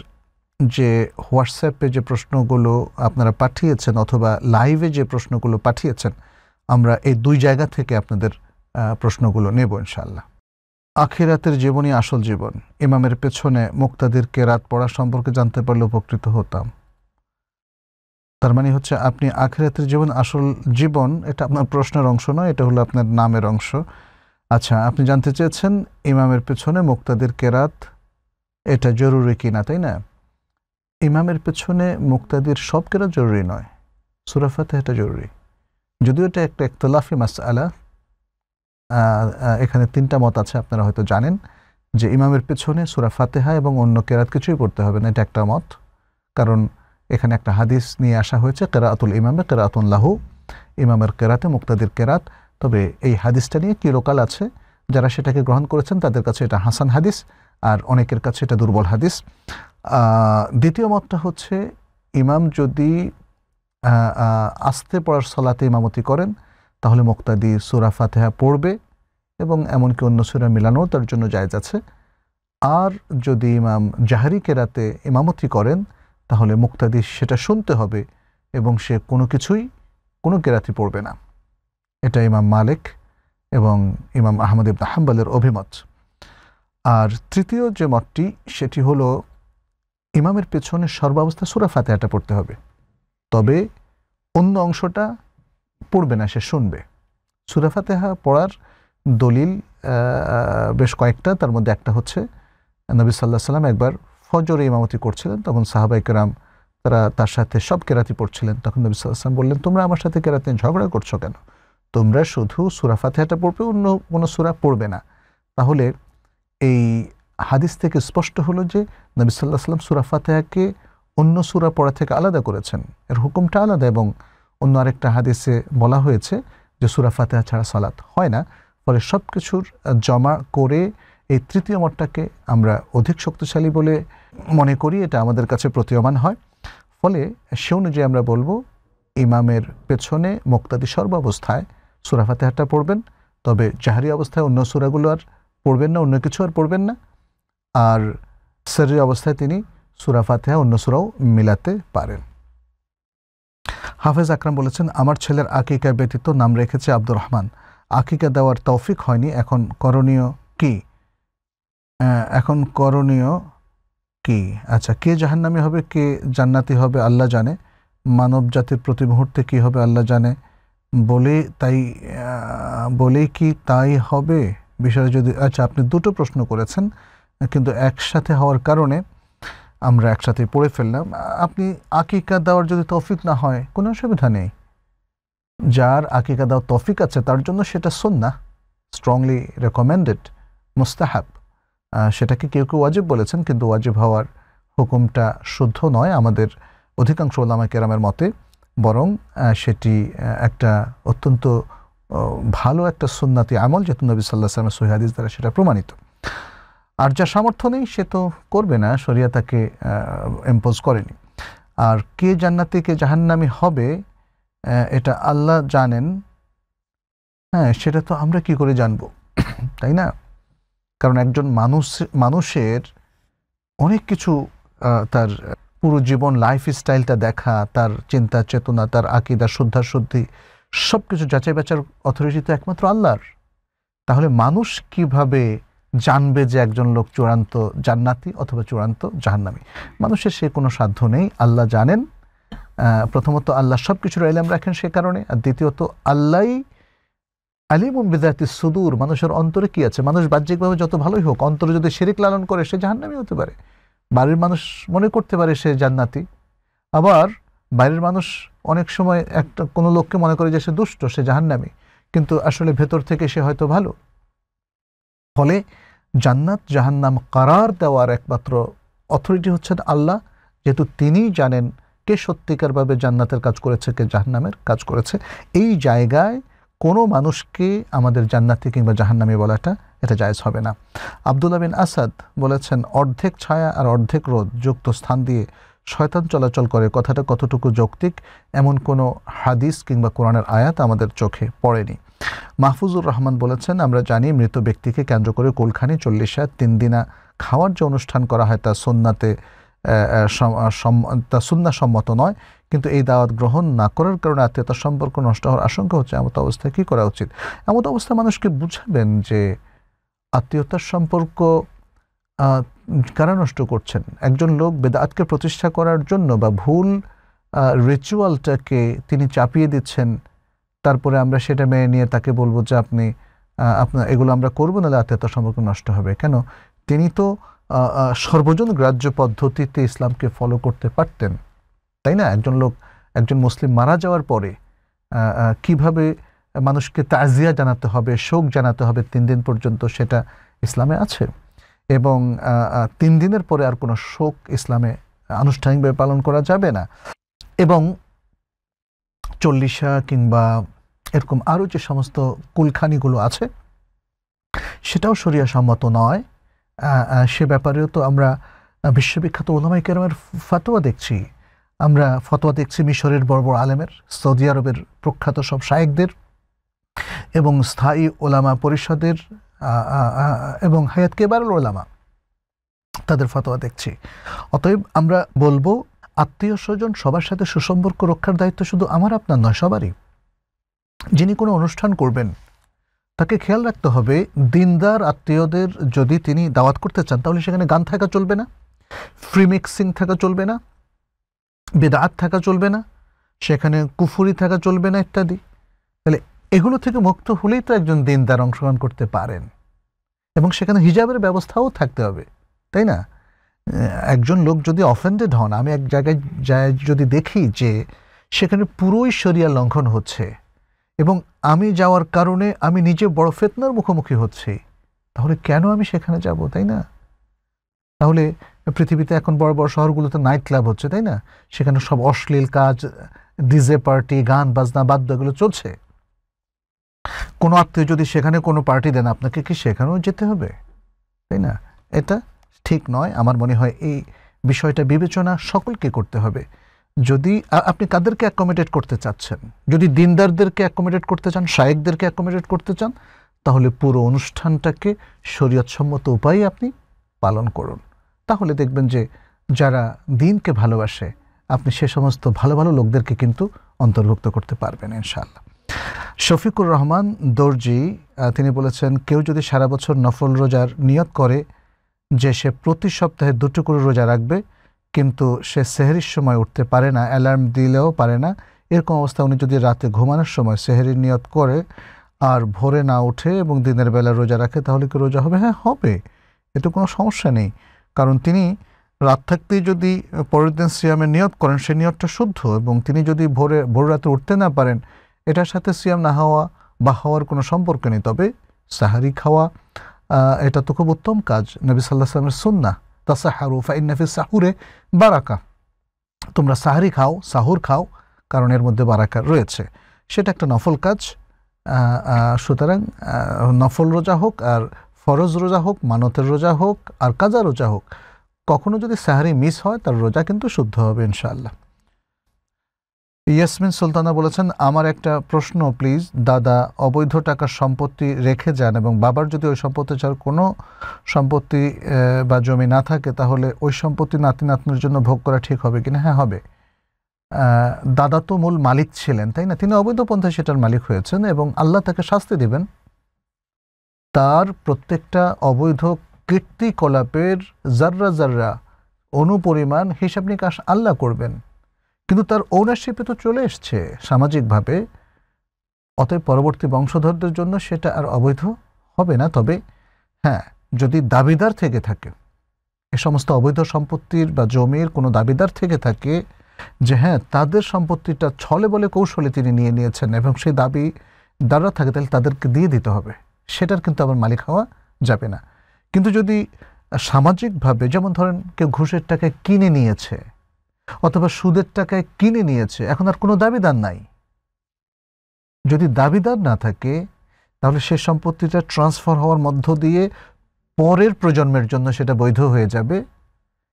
যে হোয়াটসঅ্যাপে যে প্রশ্নগুলো আপনারা পাঠিয়েছেন অথবা লাইভে যে প্রশ্নগুলো পাঠিয়েছেন আমরা এই দুই জায়গা থেকে আপনাদের প্রশ্নগুলো নেব ইনশাল্লাহ আখিরাতের জীবনই আসল জীবন ইমামের পেছনে মুক্তাদের কেরাত পড়া সম্পর্কে জানতে পারলে উপকৃত হতাম তার মানে হচ্ছে আপনি আখেরাতের জীবন আসল জীবন এটা আপনার প্রশ্নের অংশ নয় এটা হলো আপনার নামের অংশ আচ্ছা আপনি জানতে চেয়েছেন ইমামের পেছনে মুক্তাদের কেরাত এটা জরুরি কি না তাই না ইমামের পেছনে মুক্তাদির সব কেরাত জরুরি নয় সুরাফাতে এটা জরুরি যদিও এটা একটা একতলাফি মাস আলা এখানে তিনটা মত আছে আপনারা হয়তো জানেন যে ইমামের পেছনে সুরাফাতে হয় এবং অন্য কেরাত কিছুই করতে হবে না এটা একটা মত কারণ এখানে একটা হাদিস নিয়ে আসা হয়েছে কেরাতুল ইমামে কেরাতুল লাহু ইমামের কেরাতে মুক্তাদির কেরাত তবে এই হাদিসটা নিয়ে চিরকাল আছে যারা সেটাকে গ্রহণ করেছেন তাদের কাছে এটা হাসান হাদিস আর অনেকের কাছে এটা দুর্বল হাদিস দ্বিতীয় মতটা হচ্ছে ইমাম যদি আস্তে পড়ার সলাতে ইমামতি করেন তাহলে মুক্তাদি সুরা ফাতেহা পড়বে এবং এমনকি অন্য সুরা মিলানো তার জন্য জায়জ আছে আর যদি ইমাম জাহারি কেরাতে ইমামতি করেন তাহলে মুক্তাদি সেটা শুনতে হবে এবং সে কোনো কিছুই কোনো কেরাতি পড়বে না এটা ইমাম মালিক এবং ইমাম আহমদ ইবনা হাম্বালের অভিমত আর তৃতীয় যে মতটি সেটি হলো ইমামের পেছনে সর্বাবস্থা সুরা ফাতেহাটা পড়তে হবে তবে অন্য অংশটা পড়বে না সে শুনবে সুরা পড়ার দলিল বেশ কয়েকটা তার মধ্যে একটা হচ্ছে নবী সাল্লাহ সাল্লাম একবার ফজরে ইমামতি করছিলেন তখন সাহাবাই কেরাম তারা তার সাথে সব কেরাতি পড়ছিলেন তখন নবী সাল্লাম বললেন তোমরা আমার সাথে কেরাতে ঝগড়া করছো কেন তোমরা শুধু সুরা ফাতেহাটা পড়বে অন্য কোনো সুরা পড়বে না তাহলে এই হাদিস থেকে স্পষ্ট হলো যে নবী সাল্লাহ সাল্লাম সুরা ফাতেহাকে অন্য সুরা পড়া থেকে আলাদা করেছেন এর হুকুমটা আলাদা এবং অন্য আরেকটা হাদিসে বলা হয়েছে যে সুরা ফাতেহা ছাড়া সালাত হয় না ফলে সব কিছুর জমা করে এই তৃতীয় মতটাকে আমরা অধিক শক্তিশালী বলে মনে করি এটা আমাদের কাছে প্রতীয়মান হয় ফলে সে অনুযায়ী আমরা বলবো ইমামের পেছনে মোক্তাদি সর্ব অবস্থায় হাটটা পড়বেন তবে জাহারি অবস্থায় অন্য সুরাগুলো আর পড়বেন না অন্য কিছু আর পড়বেন না আর সেরি অবস্থায় তিনি সুরাফাতে অন্য সুরাও মিলাতে পারেন হাফেজ আকরাম বলেছেন আমার ছেলের আকিকা ব্যতীত নাম রেখেছে আব্দুর রহমান আকিকা দেওয়ার তৌফিক হয়নি এখন করণীয় কী এখন করণীয় কি আচ্ছা কে জাহান্নামি হবে কে জান্নাতি হবে আল্লাহ জানে মানব জাতির প্রতি মুহূর্তে কী হবে আল্লাহ জানে বলে তাই বলে কি তাই হবে বিষয়ে যদি আচ্ছা আপনি দুটো প্রশ্ন করেছেন কিন্তু একসাথে হওয়ার কারণে আমরা একসাথে পড়ে ফেললাম আপনি আকিকা দেওয়ার যদি তফিক না হয় কোনো অসুবিধা নেই যার আকিকা দেওয়ার তফিক আছে তার জন্য সেটা শোন না স্ট্রংলি রেকমেন্ডেড মুস্তাহাব সেটাকে কেউ কেউ ওয়াজিব বলেছেন কিন্তু ওয়াজিব হওয়ার হুকুমটা শুদ্ধ নয় আমাদের অধিকাংশ ওলামা কেরামের মতে বরং সেটি একটা অত্যন্ত ভালো একটা সুন্নাতি আমল যেহেতু নবী সাল্লাহ সালামের সহিহাদিস দ্বারা সেটা প্রমাণিত আর যা সামর্থ্য নেই সে তো করবে না সরিয়া তাকে এম্পোজ করেনি আর কে জান্নাতি কে জাহান্নামি হবে এটা আল্লাহ জানেন হ্যাঁ সেটা তো আমরা কি করে জানব তাই না কারণ একজন মানুষ মানুষের অনেক কিছু তার পুরো জীবন লাইফ স্টাইলটা দেখা তার চিন্তা চেতনা তার আকিদা শুদ্ধা শুদ্ধি সব কিছু যাচাই বাচার অথরিটি তো একমাত্র আল্লাহর তাহলে মানুষ কিভাবে জানবে যে একজন লোক চূড়ান্ত জান্নাতি অথবা চূড়ান্ত জাহান্নামি মানুষের সে কোনো সাধ্য নেই আল্লাহ জানেন প্রথমত আল্লাহ সব কিছুর এলাম রাখেন সে কারণে আর দ্বিতীয়ত আল্লাহই আলিমুম বিদাতি সুদূর মানুষের অন্তরে কি আছে মানুষ বাহ্যিকভাবে যত ভালোই হোক অন্তরে যদি শিরিক লালন করে সে জাহান্নামি হতে পারে বাড়ির মানুষ মনে করতে পারে সে জান্নাতি আবার বাইরের মানুষ অনেক সময় একটা কোনো লোককে মনে করে যে সে দুষ্ট সে জাহান্নামি কিন্তু আসলে ভেতর থেকে সে হয়তো ভালো ফলে জান্নাত জাহান্নাম কারার দেওয়ার একমাত্র অথরিটি হচ্ছেন আল্লাহ যেহেতু তিনিই জানেন কে সত্যিকারভাবে জান্নাতের কাজ করেছে কে জাহান্নামের কাজ করেছে এই জায়গায় কোনো মানুষকে আমাদের জান্নাতি কিংবা জাহান্নামি বলাটা এটা জায়জ হবে না আবদুল্লা বিন আসাদ বলেছেন অর্ধেক ছায়া আর অর্ধেক রোদ যুক্ত স্থান দিয়ে শয়তান চলাচল করে কথাটা কতটুকু যৌক্তিক এমন কোনো হাদিস কিংবা কোরআনের আয়াত আমাদের চোখে পড়েনি মাহফুজুর রহমান বলেছেন আমরা জানি মৃত ব্যক্তিকে কেন্দ্র করে কোলখানি চল্লিশ হাত তিন দিনা খাওয়ার যে অনুষ্ঠান করা হয় তা সন্নাতে তা সুন্না সম্মত নয় কিন্তু এই দাওয়াত গ্রহণ না করার কারণে আত্মীয়তার সম্পর্ক নষ্ট হওয়ার আশঙ্কা হচ্ছে এমত অবস্থায় কী করা উচিত এমত অবস্থায় মানুষকে বুঝাবেন যে আত্মীয়তার সম্পর্ক কারা নষ্ট করছেন একজন লোক বেদাতকে প্রতিষ্ঠা করার জন্য বা ভুল রিচুয়ালটাকে তিনি চাপিয়ে দিচ্ছেন তারপরে আমরা সেটা মেনে নিয়ে তাকে বলবো যে আপনি আপনার এগুলো আমরা করবো নাহলে আত্মীয়তার সম্পর্ক নষ্ট হবে কেন তিনি তো সর্বজন গ্রাহ্য পদ্ধতিতে ইসলামকে ফলো করতে পারতেন তাই না একজন লোক একজন মুসলিম মারা যাওয়ার পরে কিভাবে মানুষকে তাজিয়া জানাতে হবে শোক জানাতে হবে তিন দিন পর্যন্ত সেটা ইসলামে আছে এবং তিন দিনের পরে আর কোনো শোক ইসলামে আনুষ্ঠানিকভাবে পালন করা যাবে না এবং চল্লিশা কিংবা এরকম আরও যে সমস্ত কুলখানিগুলো আছে সেটাও সরিয়া সম্মত নয় সে ব্যাপারেও তো আমরা বিশ্ববিখ্যাত ওলামাই ফাতোয়া দেখছি আমরা ফতোয়া দেখছি মিশরের বর্বর আলেমের সৌদি আরবের প্রখ্যাত সব শায়েকদের এবং স্থায়ী ওলামা পরিষদের এবং হায়াত কেবারুল ওলামা তাদের ফতোয়া দেখছি অতএব আমরা বলবো আত্মীয় স্বজন সবার সাথে সুসম্পর্ক রক্ষার দায়িত্ব শুধু আমার আপনার নয় সবারই যিনি কোনো অনুষ্ঠান করবেন তাকে খেয়াল রাখতে হবে দিনদার আত্মীয়দের যদি তিনি দাওয়াত করতে চান তাহলে সেখানে গান থাকা চলবে না ফ্রি মিক্সিং থাকা চলবে না বেদাত থাকা চলবে না সেখানে কুফুরি থাকা চলবে না ইত্যাদি তাহলে এগুলো থেকে মুক্ত হলেই তো একজন দিনদার অংশগ্রহণ করতে পারেন এবং সেখানে হিজাবের ব্যবস্থাও থাকতে হবে তাই না একজন লোক যদি অফেন্ডেড হন আমি এক জায়গায় যায় যদি দেখি যে সেখানে পুরোই সরিয়া লঙ্ঘন হচ্ছে এবং আমি যাওয়ার কারণে আমি নিজে বড় ফেতনার মুখোমুখি হচ্ছি তাহলে কেন আমি সেখানে যাব তাই না তাহলে পৃথিবীতে এখন বড় বড় শহরগুলোতে নাইট ক্লাব হচ্ছে তাই না সেখানে সব অশ্লীল কাজ ডিজে পার্টি গান বাজনা বাদ্য এগুলো চলছে কোনো আত্মীয় যদি সেখানে কোনো পার্টি দেন আপনাকে কি সেখানেও যেতে হবে তাই না এটা ঠিক নয় আমার মনে হয় এই বিষয়টা বিবেচনা সকলকে করতে হবে যদি আপনি কাদেরকে অ্যাকোমোডেট করতে চাচ্ছেন যদি দিনদারদেরকে অ্যাকোমোডেট করতে চান শায়েকদেরকে অ্যাকোমোডেট করতে চান তাহলে পুরো অনুষ্ঠানটাকে শরীয়তসম্মত উপায়ে আপনি পালন করুন তাহলে দেখবেন যে যারা দিনকে ভালোবাসে আপনি সে সমস্ত ভালো ভালো লোকদেরকে কিন্তু অন্তর্ভুক্ত করতে পারবেন ইনশাআল্লাহ শফিকুর রহমান দর্জি তিনি বলেছেন কেউ যদি সারা বছর নফল রোজার নিয়ত করে যে সে প্রতি সপ্তাহে দুটো করে রোজা রাখবে কিন্তু সে সেহেরির সময় উঠতে পারে না অ্যালার্ম দিলেও পারে না এরকম অবস্থা উনি যদি রাতে ঘুমানোর সময় সেহেরির নিয়ত করে আর ভোরে না উঠে এবং দিনের বেলা রোজা রাখে তাহলে কি রোজা হবে হ্যাঁ হবে এতে কোনো সমস্যা নেই কারণ তিনি রাত থাকতেই যদি পরের দিন সিয়ামে নিয়ত করেন সে নিয়তটা শুদ্ধ এবং তিনি যদি ভোরে ভোর রাতে উঠতে না পারেন এটার সাথে সিয়াম না হওয়া বা হওয়ার কোনো সম্পর্ক নেই তবে সাহারি খাওয়া এটা তো খুব উত্তম কাজ নবী সাল্লাহ সাল্লামের সুন্না ফাইন ফাইনাফি সাহুরে বারাকা তোমরা সাহারি খাও সাহুর খাও কারণ এর মধ্যে বারাকা রয়েছে সেটা একটা নফল কাজ সুতরাং নফল রোজা হোক আর ফরজ রোজা হোক মানতের রোজা হোক আর কাজা রোজা হোক কখনো যদি সাহারি মিস হয় তার রোজা কিন্তু শুদ্ধ হবে ইনশাল্লাহ ইয়াসমিন সুলতানা বলেছেন আমার একটা প্রশ্ন প্লিজ দাদা অবৈধ টাকার সম্পত্তি রেখে যান এবং বাবার যদি ওই সম্পত্তি ছাড়া কোনো সম্পত্তি বা জমি না থাকে তাহলে ওই সম্পত্তি নাতি নাতনির জন্য ভোগ করা ঠিক হবে কিনা হ্যাঁ হবে দাদা তো মূল মালিক ছিলেন তাই না তিনি অবৈধ পন্থায় সেটার মালিক হয়েছেন এবং আল্লাহ তাকে শাস্তি দেবেন তার প্রত্যেকটা অবৈধ কীর্তিকলাপের জাররা জাররা অনুপরিমাণ হিসাব নিকাশ আল্লাহ করবেন কিন্তু তার ওনারশিপে তো চলে এসছে সামাজিকভাবে অতএব পরবর্তী বংশধরদের জন্য সেটা আর অবৈধ হবে না তবে হ্যাঁ যদি দাবিদার থেকে থাকে এ সমস্ত অবৈধ সম্পত্তির বা জমির কোনো দাবিদার থেকে থাকে যে হ্যাঁ তাদের সম্পত্তিটা ছলে বলে কৌশলে তিনি নিয়ে নিয়েছেন এবং সেই দাবি দ্বারা থাকে তাহলে তাদেরকে দিয়ে দিতে হবে সেটার কিন্তু আবার মালিক হওয়া যাবে না কিন্তু যদি সামাজিকভাবে যেমন ধরেন কেউ ঘুষের টাকায় কিনে নিয়েছে অথবা সুদের টাকায় কিনে নিয়েছে এখন আর কোনো দাবিদার নাই যদি দাবিদার না থাকে তাহলে সে সম্পত্তিটা ট্রান্সফার হওয়ার মধ্য দিয়ে পরের প্রজন্মের জন্য সেটা বৈধ হয়ে যাবে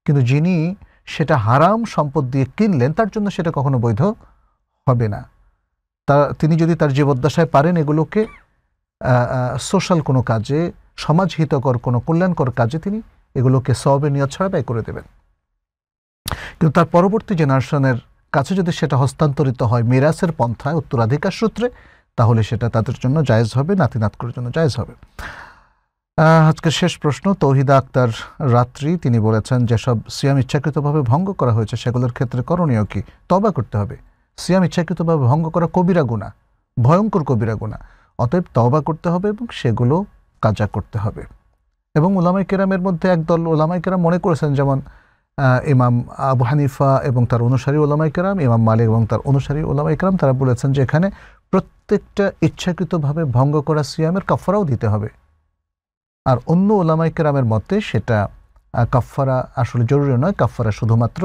কিন্তু যিনি সেটা হারাম সম্পদ দিয়ে কিনলেন তার জন্য সেটা কখনো বৈধ হবে না তা তিনি যদি তার জীবদ্দশায় পারেন এগুলোকে সোশ্যাল কোনো কাজে সমাজহিতকর কোনো কল্যাণকর কাজে তিনি এগুলোকে সবে নিয়ত ছাড়া ব্যয় করে দেবেন কিন্তু তার পরবর্তী জেনারেশনের কাছে যদি সেটা হস্তান্তরিত হয় মেরাসের পন্থায় উত্তরাধিকার সূত্রে তাহলে সেটা তাদের জন্য জায়েজ হবে নাতি নাতকুর জন্য জায়েজ হবে আজকে শেষ প্রশ্ন তৌহিদা আক্তার রাত্রি তিনি বলেছেন যেসব সিয়াম ইচ্ছাকৃতভাবে ভঙ্গ করা হয়েছে সেগুলোর ক্ষেত্রে করণীয় কি তবা করতে হবে সিয়াম ইচ্ছাকৃতভাবে ভঙ্গ করা কবিরা গুণা ভয়ঙ্কর কবিরা গুণা অতএব তওবা করতে হবে এবং সেগুলো কাজা করতে হবে এবং ওলামাই কেরামের মধ্যে একদল ওলামাই কেরাম মনে করেছেন যেমন ইমাম আবু হানিফা এবং তার অনুসারী ওলামাই কেরাম ইমাম মালিক এবং তার অনুসারী ওলামাই কেরাম তারা বলেছেন যে এখানে প্রত্যেকটা ইচ্ছাকৃতভাবে ভঙ্গ করা সিয়ামের কাফারাও দিতে হবে আর অন্য ওলামাই কেরামের মতে সেটা কাফারা আসলে জরুরি নয় কাফারা শুধুমাত্র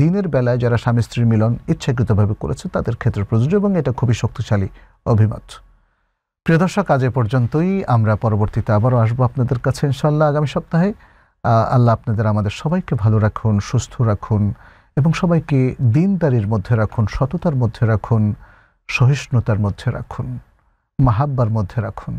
দিনের বেলায় যারা স্বামী স্ত্রীর মিলন ইচ্ছাকৃতভাবে করেছে তাদের ক্ষেত্রে প্রযোজ্য এবং এটা খুবই শক্তিশালী অভিমত প্রিয় দর্শক আজ এ পর্যন্তই আমরা পরবর্তীতে আবারও আসবো আপনাদের কাছে ইনশাল্লাহ আগামী সপ্তাহে আল্লাহ আপনাদের আমাদের সবাইকে ভালো রাখুন সুস্থ রাখুন এবং সবাইকে দিনদারির মধ্যে রাখুন সততার মধ্যে রাখুন সহিষ্ণুতার মধ্যে রাখুন মাহাব্বার মধ্যে রাখুন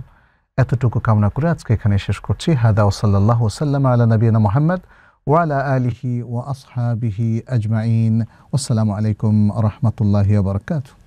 এতটুকু কামনা করে আজকে এখানে শেষ করছি হাদা ওসাল্লাহ ওসাল্লাম আল্লাহ নবীনা মোহাম্মদ ওয়ালা আলিহি ও আসহাবিহি আজমাইন আসসালামু আলাইকুম রহমতুল্লাহ বরকাতু